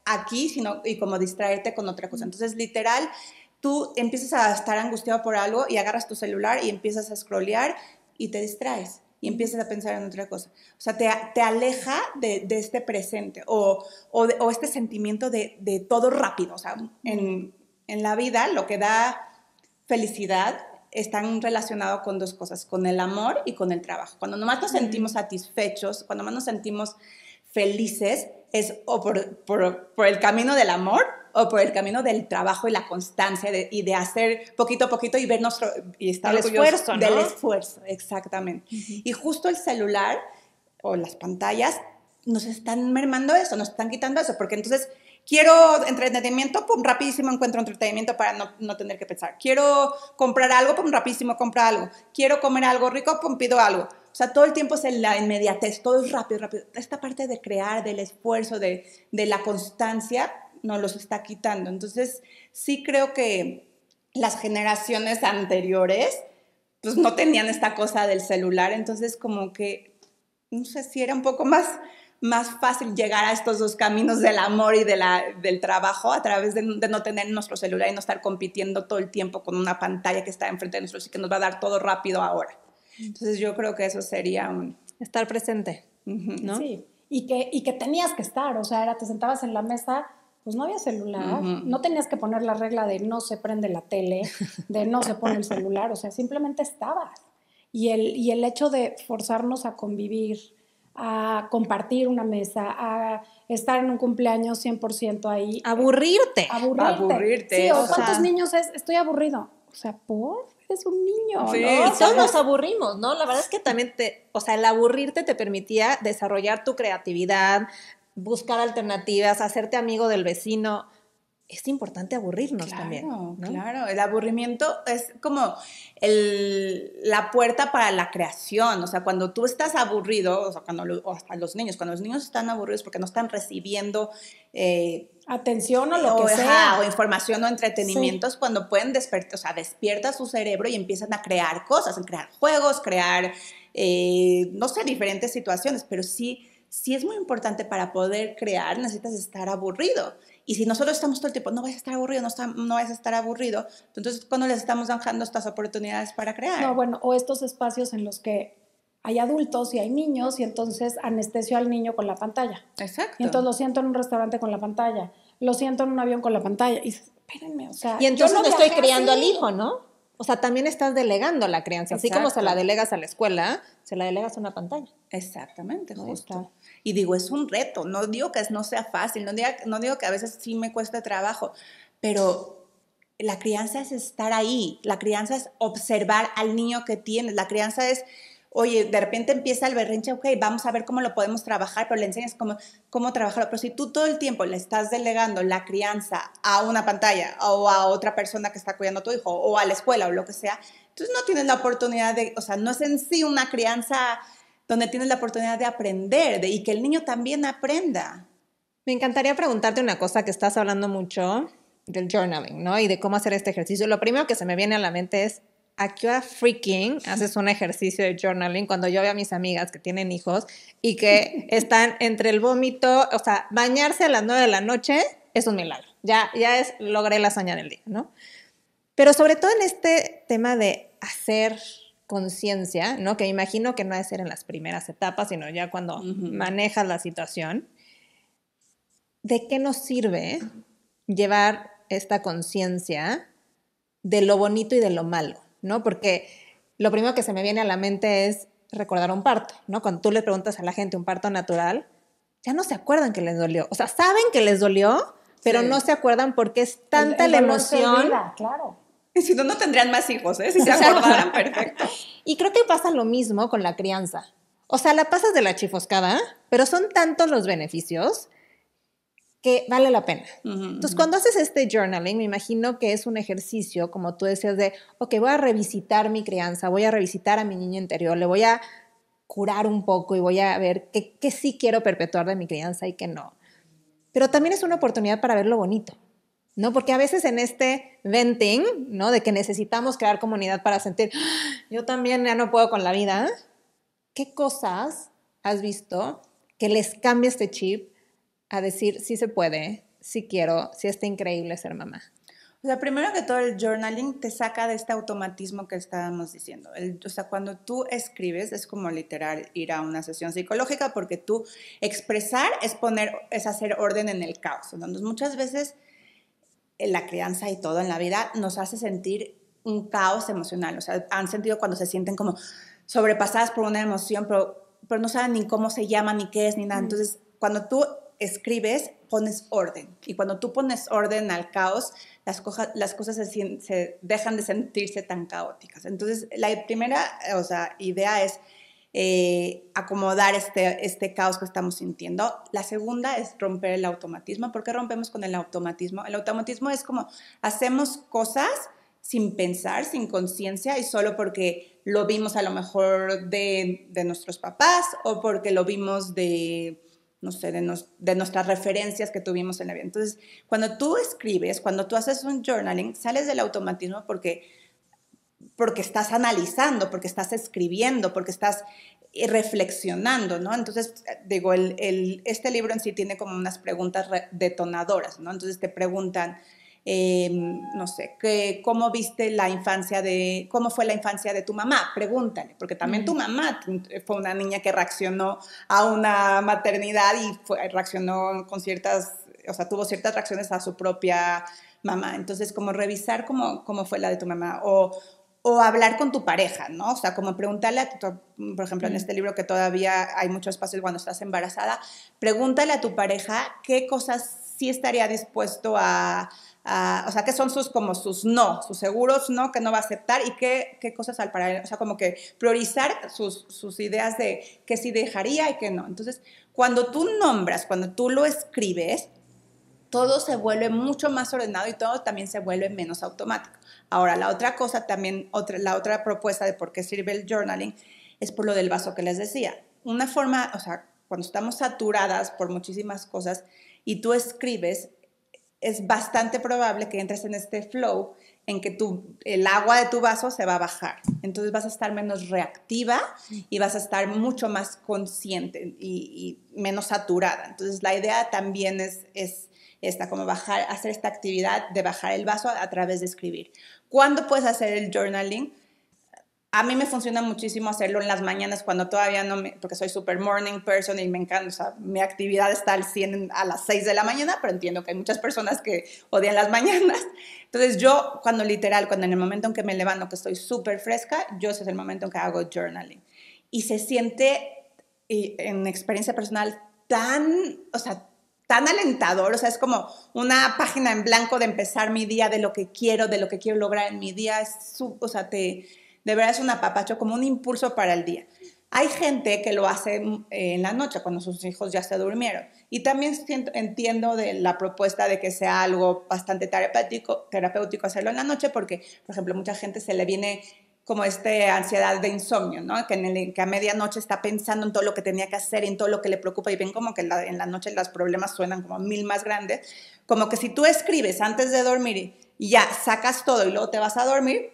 aquí sino, y como distraerte con otra cosa. Entonces, literal, tú empiezas a estar angustiado por algo y agarras tu celular y empiezas a scrollear y te distraes y empiezas a pensar en otra cosa. O sea, te, aleja de, este presente o, este sentimiento de, todo rápido. O sea, en, la vida lo que da felicidad está relacionado con dos cosas, con el amor y con el trabajo. Cuando nomás nos sentimos satisfechos, cuando más nos sentimos felices, es o por, por, el camino del amor o por el camino del trabajo y la constancia y de hacer poquito a poquito y ver nuestro y estar el esfuerzo, ¿no? del esfuerzo, exactamente. Y justo el celular o las pantallas nos están mermando eso, nos están quitando eso, porque entonces quiero entretenimiento, pum, rapidísimo encuentro entretenimiento para no, tener que pensar. Quiero comprar algo, pum, rapidísimo compra algo. Quiero comer algo rico, pum, pido algo. O sea, todo el tiempo es la inmediatez, todo es rápido, rápido. Esta parte de crear, del esfuerzo, de, la constancia, nos los está quitando. Entonces, sí creo que las generaciones anteriores, pues no tenían esta cosa del celular, entonces como que, no sé si era un poco más, más fácil llegar a estos dos caminos del amor y del trabajo a través de, no tener nuestro celular y no estar compitiendo todo el tiempo con una pantalla que está enfrente de nosotros y que nos va a dar todo rápido ahora. Entonces yo creo que eso sería un... Estar presente, ¿no? Sí, y que, que tenías que estar, o sea, era, te sentabas en la mesa, pues no había celular, no tenías que poner la regla de no se prende la tele, de no se pone el celular, o sea, simplemente estabas. Y el, y el hecho de forzarnos a convivir, a compartir una mesa, a estar en un cumpleaños 100% ahí. Aburrirte. Aburrirte. aburrirte. Sí, o, cuántos niños es, estoy aburrido. O sea, ¿por? es un niño. y Todos nos aburrimos, ¿no? La verdad es que también te, o sea, el aburrirte te permitía desarrollar tu creatividad, buscar alternativas, hacerte amigo del vecino es importante aburrirnos también. Claro, el aburrimiento es como la puerta para la creación. O sea, cuando tú estás aburrido, o cuando hasta los niños, cuando los niños están aburridos porque no están recibiendo eh, atención o lo que sea. o información o entretenimientos, cuando pueden despertar, o sea, despierta su cerebro y empiezan a crear cosas, a crear juegos, crear, eh, no sé, diferentes situaciones, pero sí si es muy importante para poder crear, necesitas estar aburrido. Y si nosotros estamos todo el tiempo, no vas a estar aburrido, no, está, no vas a estar aburrido, entonces cuando les estamos dejando estas oportunidades para crear. No, bueno, o estos espacios en los que hay adultos y hay niños y entonces anestesio al niño con la pantalla. Exacto. Y entonces lo siento en un restaurante con la pantalla, lo siento en un avión con la pantalla. Y espérenme, o sea... Y entonces yo no, estoy criando al hijo, ¿no? O sea, también estás delegando la crianza. Así como se la delegas a la escuela, se la delegas a una pantalla. Exactamente, justo. Y digo, es un reto. No digo que no sea fácil, no digo, no digo que a veces sí me cueste trabajo, pero la crianza es estar ahí, la crianza es observar al niño que tienes, la crianza es oye, de repente empieza el berrinche, ok, vamos a ver cómo lo podemos trabajar, pero le enseñas cómo, cómo trabajarlo. Pero si tú todo el tiempo le estás delegando la crianza a una pantalla o a otra persona que está cuidando a tu hijo o a la escuela o lo que sea, entonces no tienes la oportunidad de, o sea, no es en sí una crianza donde tienes la oportunidad de aprender y que el niño también aprenda. Me encantaría preguntarte una cosa que estás hablando mucho del journaling, ¿no? Y de cómo hacer este ejercicio. Lo primero que se me viene a la mente es, ¿a freaking haces un ejercicio de journaling? Cuando yo veo a mis amigas que tienen hijos y que están entre el vómito, o sea, bañarse a las 9 de la noche es un milagro. Ya, ya es, logré la hazaña del día, ¿no? Pero sobre todo en este tema de hacer conciencia, ¿no? Que imagino que no es ser en las primeras etapas, sino ya cuando manejas la situación. ¿De qué nos sirve llevar esta conciencia de lo bonito y de lo malo? ¿no? Porque lo primero que se me viene a la mente es recordar un parto, ¿no? Cuando tú le preguntas a la gente un parto natural, ya no se acuerdan que les dolió. O sea, saben que les dolió, pero no se acuerdan porque es tanta la emoción. Vida, claro. Si no, no tendrían más hijos, ¿eh? Si se acordaran, perfecto. Y creo que pasa lo mismo con la crianza. O sea, la pasas de la chifoscada, pero son tantos los beneficios que vale la pena. Entonces, cuando haces este journaling, me imagino que es un ejercicio, como tú decías, de, ok, voy a revisitar mi crianza, voy a revisitar a mi niño interior, le voy a curar un poco y voy a ver qué, sí quiero perpetuar de mi crianza y qué no. Pero también es una oportunidad para ver lo bonito, ¿no? Porque a veces en este venting, ¿no? De que necesitamos crear comunidad para sentir, ah, yo también ya no puedo con la vida, ¿qué cosas has visto que les cambia este chip a decir, si se puede, si quiero, si está increíble ser mamá? O sea, primero que todo, el journaling te saca de este automatismo que estábamos diciendo. o sea, cuando tú escribes, es como literal ir a una sesión psicológica porque tú expresar es poner, es hacer orden en el caos. Entonces, muchas veces eh, la crianza y todo en la vida nos hace sentir un caos emocional. O sea, han sentido cuando se sienten como sobrepasadas por una emoción, pero, pero no saben ni cómo se llama, ni qué es, ni nada. Entonces, cuando tú escribes, pones orden. Y cuando tú pones orden al caos, las, cosas se, dejan de sentirse tan caóticas. Entonces, la primera idea es eh, acomodar este, este, caos que estamos sintiendo. La segunda es romper el automatismo. ¿Por qué rompemos con el automatismo? El automatismo es como hacemos cosas sin pensar, sin conciencia y solo porque lo vimos a lo mejor de nuestros papás o porque lo vimos de no sé, de, nuestras referencias que tuvimos en la vida. Entonces, cuando tú escribes, cuando tú haces un journaling, sales del automatismo porque, porque estás analizando, porque estás escribiendo, porque estás eh, reflexionando, ¿no? Entonces, digo, el, el, este libro en sí tiene como unas preguntas detonadoras, ¿no? Entonces te preguntan, Em, no sé, cómo viste la infancia de, cómo fue la infancia de tu mamá, pregúntale, porque también tu mamá fue una niña que reaccionó a una maternidad y reaccionó con ciertas, o sea, tuvo ciertas reacciones a su propia mamá. Entonces, como revisar cómo, cómo fue la de tu mamá o, hablar con tu pareja, ¿no? O sea, como preguntarle, por ejemplo, en este libro que todavía hay mucho espacio cuando estás embarazada, pregúntale a tu pareja qué cosas sí estaría dispuesto a o sea, que son sus como sus no, sus seguros no, que no va a aceptar y qué, qué cosas al paralelo, o sea, como que priorizar sus, sus ideas de qué sí dejaría y qué no. Entonces, cuando tú nombras, cuando tú lo escribes, todo se vuelve mucho más ordenado y todo también se vuelve menos automático. Ahora, la otra cosa también, otra, la otra propuesta de por qué sirve el journaling es por lo del vaso que les decía. Una forma, o sea, cuando estamos saturadas por muchísimas cosas y tú escribes, es bastante probable que entres en este flow en que tu, el agua de tu vaso se va a bajar. Entonces vas a estar menos reactiva y vas a estar mucho más consciente y, menos saturada. Entonces la idea también es, es esta, como bajar, hacer esta actividad de bajar el vaso a, a través de escribir. ¿Cuándo puedes hacer el journaling? A mí me funciona muchísimo hacerlo en las mañanas cuando todavía no me, porque soy super morning person y me encanta, o sea, mi actividad está al 100 a las 6 de la mañana, pero entiendo que hay muchas personas que odian las mañanas. Entonces yo cuando literal, cuando en el momento en que me levanto, que estoy súper fresca, yo ese es el momento en que hago journaling. Y se siente, en experiencia personal, tan, o sea, tan alentador, o sea, es como una página en blanco de empezar mi día, de lo que quiero, de lo que quiero lograr en mi día, es, o sea, te de verdad es un apapacho, como un impulso para el día. Hay gente que lo hace mm, eh, en la noche, cuando sus hijos ya se durmieron. Y también entiendo de la propuesta de que sea algo bastante terapéutico, hacerlo en la noche, porque, por ejemplo, mucha gente se le viene como esta ansiedad de insomnio, Que, en que a medianoche está pensando en todo lo que tenía que hacer en todo lo que le preocupa y ven como que en la, en la noche los problemas suenan como mil más grandes. Como que si tú escribes antes de dormir y ya sacas todo y luego te vas a dormir,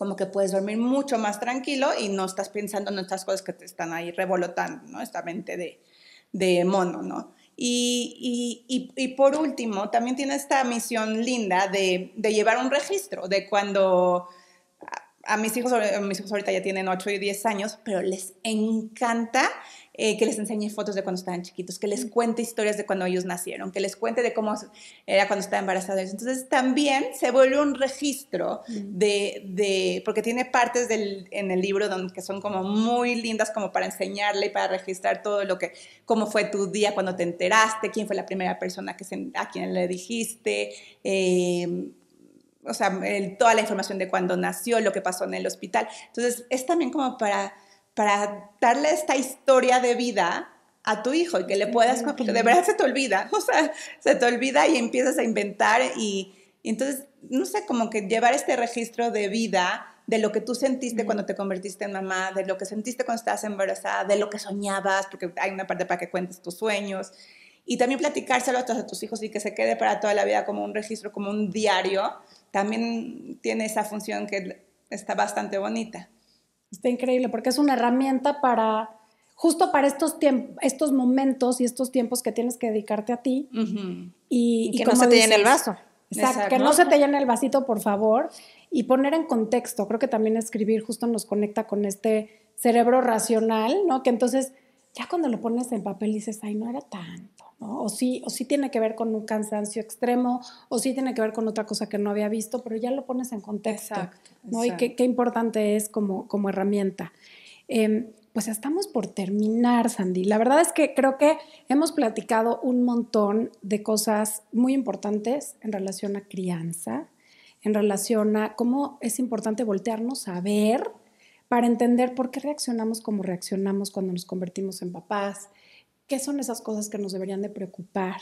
como que puedes dormir mucho más tranquilo y no estás pensando en estas cosas que te están ahí revolotando, ¿no? Esta mente de, mono, ¿no? Y, por último, también tiene esta misión linda de, llevar un registro de cuando a, mis hijos, mis hijos ahorita ya tienen 8 y 10 años, pero les encanta eh, que les enseñe fotos de cuando estaban chiquitos, que les cuente historias de cuando ellos nacieron, que les cuente de cómo era cuando estaba embarazada. Entonces también se vuelve un registro de, de porque tiene partes en el libro que son como muy lindas como para enseñarle y para registrar todo lo que, cómo fue tu día cuando te enteraste, quién fue la primera persona a quien le dijiste. Em, o sea, toda la información de cuando nació, lo que pasó en el hospital. Entonces, es también como para para darle esta historia de vida a tu hijo y que le puedas, porque de verdad se te olvida, o sea, se te olvida y empiezas a inventar y, entonces, no sé, como que llevar este registro de vida de lo que tú sentiste cuando te convertiste en mamá, de lo que sentiste cuando estabas embarazada, de lo que soñabas, porque hay una parte para que cuentes tus sueños, y también platicárselo a a tus hijos y que se quede para toda la vida como un registro, como un diario, también tiene esa función que está bastante bonita. Está increíble porque es una herramienta para, justo para estos, estos momentos y estos tiempos que tienes que dedicarte a ti. y, que no se te llene el vaso. Exacto, que no se te llene el vasito, por favor. Y poner en contexto, creo que también escribir justo nos conecta con este cerebro racional, ¿no? Que entonces ya cuando lo pones en papel dices, ay, no era tanto. O sí, o sí tiene que ver con un cansancio extremo, o sí tiene que ver con otra cosa que no había visto, pero ya lo pones en contexto, exacto, ¿no? Y qué, importante es como, como herramienta. Em, pues estamos por terminar, Sandy. La verdad es que creo que hemos platicado un montón de cosas muy importantes en relación a crianza, en relación a cómo es importante voltearnos a ver para entender por qué reaccionamos como reaccionamos cuando nos convertimos en papás, qué son esas cosas que nos deberían de preocupar,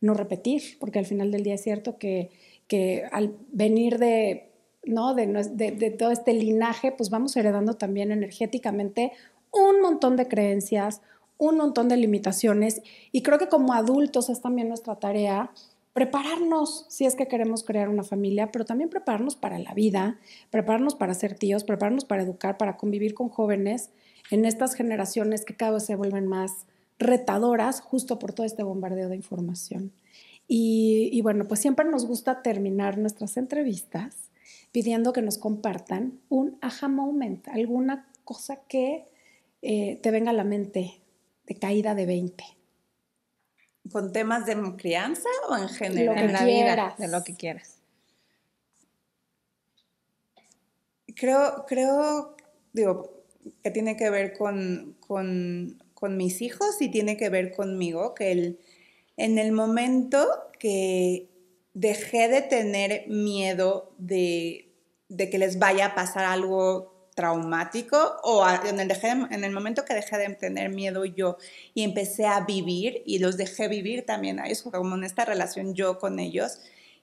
no repetir, porque al final del día es cierto que, que al venir de, de todo este linaje, pues vamos heredando también energéticamente un montón de creencias, un montón de limitaciones y creo que como adultos es también nuestra tarea prepararnos si es que queremos crear una familia, pero también prepararnos para la vida, prepararnos para ser tíos, prepararnos para educar, para convivir con jóvenes en estas generaciones que cada vez se vuelven más retadoras justo por todo este bombardeo de información. Y, bueno, pues siempre nos gusta terminar nuestras entrevistas pidiendo que nos compartan un aha moment, alguna cosa que eh, te venga a la mente de caída de 20. ¿Con temas de crianza o en general? en la vida, de lo que quieras. Creo, creo, digo, que tiene que ver con, con con mis hijos y tiene que ver conmigo, que en el momento que dejé de tener miedo de, que les vaya a pasar algo traumático o en el, en el, momento que dejé de tener miedo yo y empecé a vivir y los dejé vivir también a ellos, como en esta relación yo con ellos,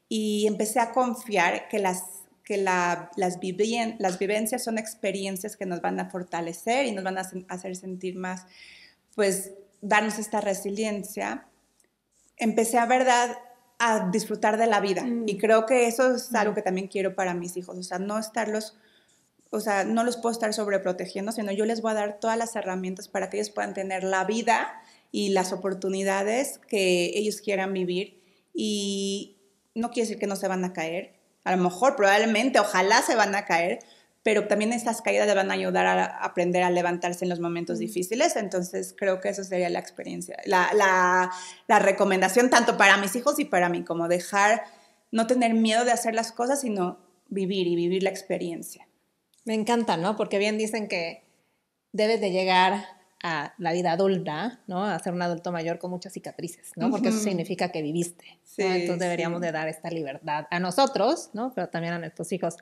y empecé a confiar que las, que las, las vivencias son experiencias que nos van a fortalecer y nos van a hacer sentir más pues darnos esta resiliencia, empecé a verdad a disfrutar de la vida. Mm. Y creo que eso es mm. algo que también quiero para mis hijos, o sea, no estarlos, o sea, no los puedo estar sobreprotegiendo, sino yo les voy a dar todas las herramientas para que ellos puedan tener la vida y las oportunidades que ellos quieran vivir. Y no quiere decir que no se van a caer, a lo mejor, probablemente, ojalá se van a caer, pero también estas caídas le van a ayudar a aprender a levantarse en los momentos difíciles. Entonces, creo que eso sería la experiencia, la recomendación tanto para mis hijos y para mí, como dejar, no tener miedo de hacer las cosas, sino vivir y vivir la experiencia. Me encanta, ¿no? Porque bien dicen que debes de llegar a la vida adulta, ¿no? A ser un adulto mayor con muchas cicatrices, ¿no? Porque eso significa que viviste. Entonces deberíamos de dar esta libertad a nosotros, ¿no? Pero también a nuestros hijos.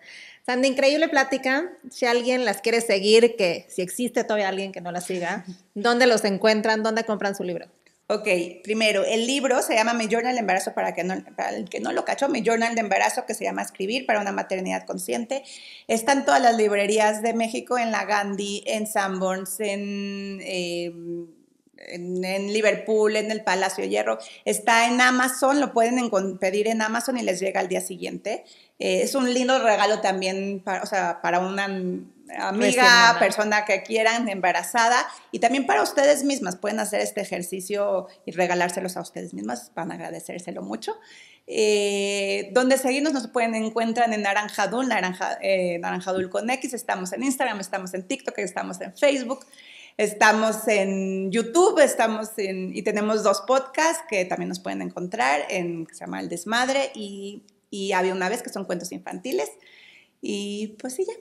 Sandy, increíble plática. Si alguien las quiere seguir, que si existe todavía alguien que no las siga, ¿dónde los encuentran? ¿Dónde compran su libro? Ok, primero, el libro se llama Mi Journal de Embarazo, para, que no, el que no lo cachó, Mi Journal de Embarazo, que se llama Escribir para una maternidad consciente. Está en todas las librerías de México, en la Gandhi, en Sanborns, en, em, en, Liverpool, en el Palacio Hierro. Está en Amazon, lo pueden pedir en Amazon y les llega al día siguiente. Eh, es un lindo regalo también, para, o sea, para una amiga, persona que quieran, embarazada, y también para ustedes mismas. Pueden hacer este ejercicio y regalárselos a ustedes mismas, van a agradecérselo mucho. Eh, donde seguirnos nos pueden encuentran en Naranjadul, Naranja, eh, Naranjadul con X, estamos en Instagram, estamos en TikTok, estamos en Facebook, estamos en YouTube, estamos en, y tenemos dos podcasts que también nos pueden encontrar, en, que se llama El Desmadre y, y Había una vez, que son cuentos infantiles. Y pues sí, ya.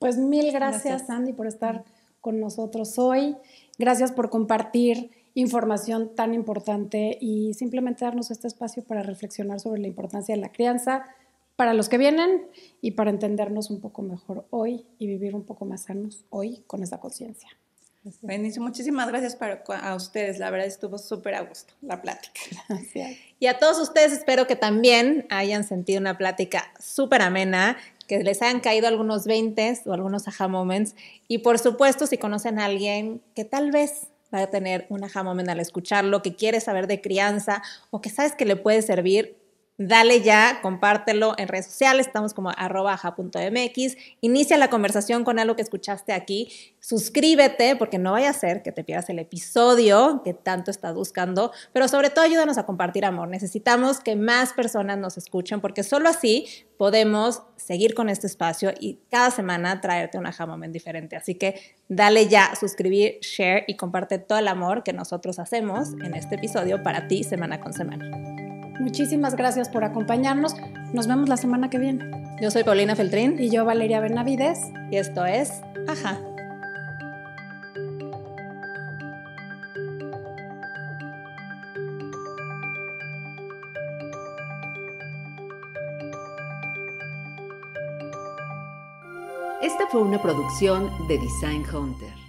Pues mil gracias, Sandy, Andy, por estar con nosotros hoy. Gracias por compartir información tan importante y simplemente darnos este espacio para reflexionar sobre la importancia de la crianza para los que vienen y para entendernos un poco mejor hoy y vivir un poco más sanos hoy con esa conciencia. Buenísimo, muchísimas gracias para, a ustedes, la verdad estuvo súper a gusto la plática. Gracias. Y a todos ustedes espero que también hayan sentido una plática súper amena, que les hayan caído algunos 20 o algunos aha moments. Y por supuesto, si conocen a alguien que tal vez va a tener un aha moment al escucharlo, que quiere saber de crianza o que sabes que le puede servir, dale ya, compártelo en redes sociales, estamos como arrobaja.mx, inicia la conversación con algo que escuchaste aquí, suscríbete porque no vaya a ser que te pierdas el episodio que tanto estás buscando, pero sobre todo ayúdanos a compartir amor, necesitamos que más personas nos escuchen porque solo así podemos seguir con este espacio y cada semana traerte una aha diferente, así que dale ya, suscribir, share y comparte todo el amor que nosotros hacemos en este episodio para ti semana con semana. Muchísimas gracias por acompañarnos. Nos vemos la semana que viene. Yo soy Paulina Feltrín. Y yo Valeria Bernavides. Y esto es Ajá. Esta fue una producción de Design Hunter.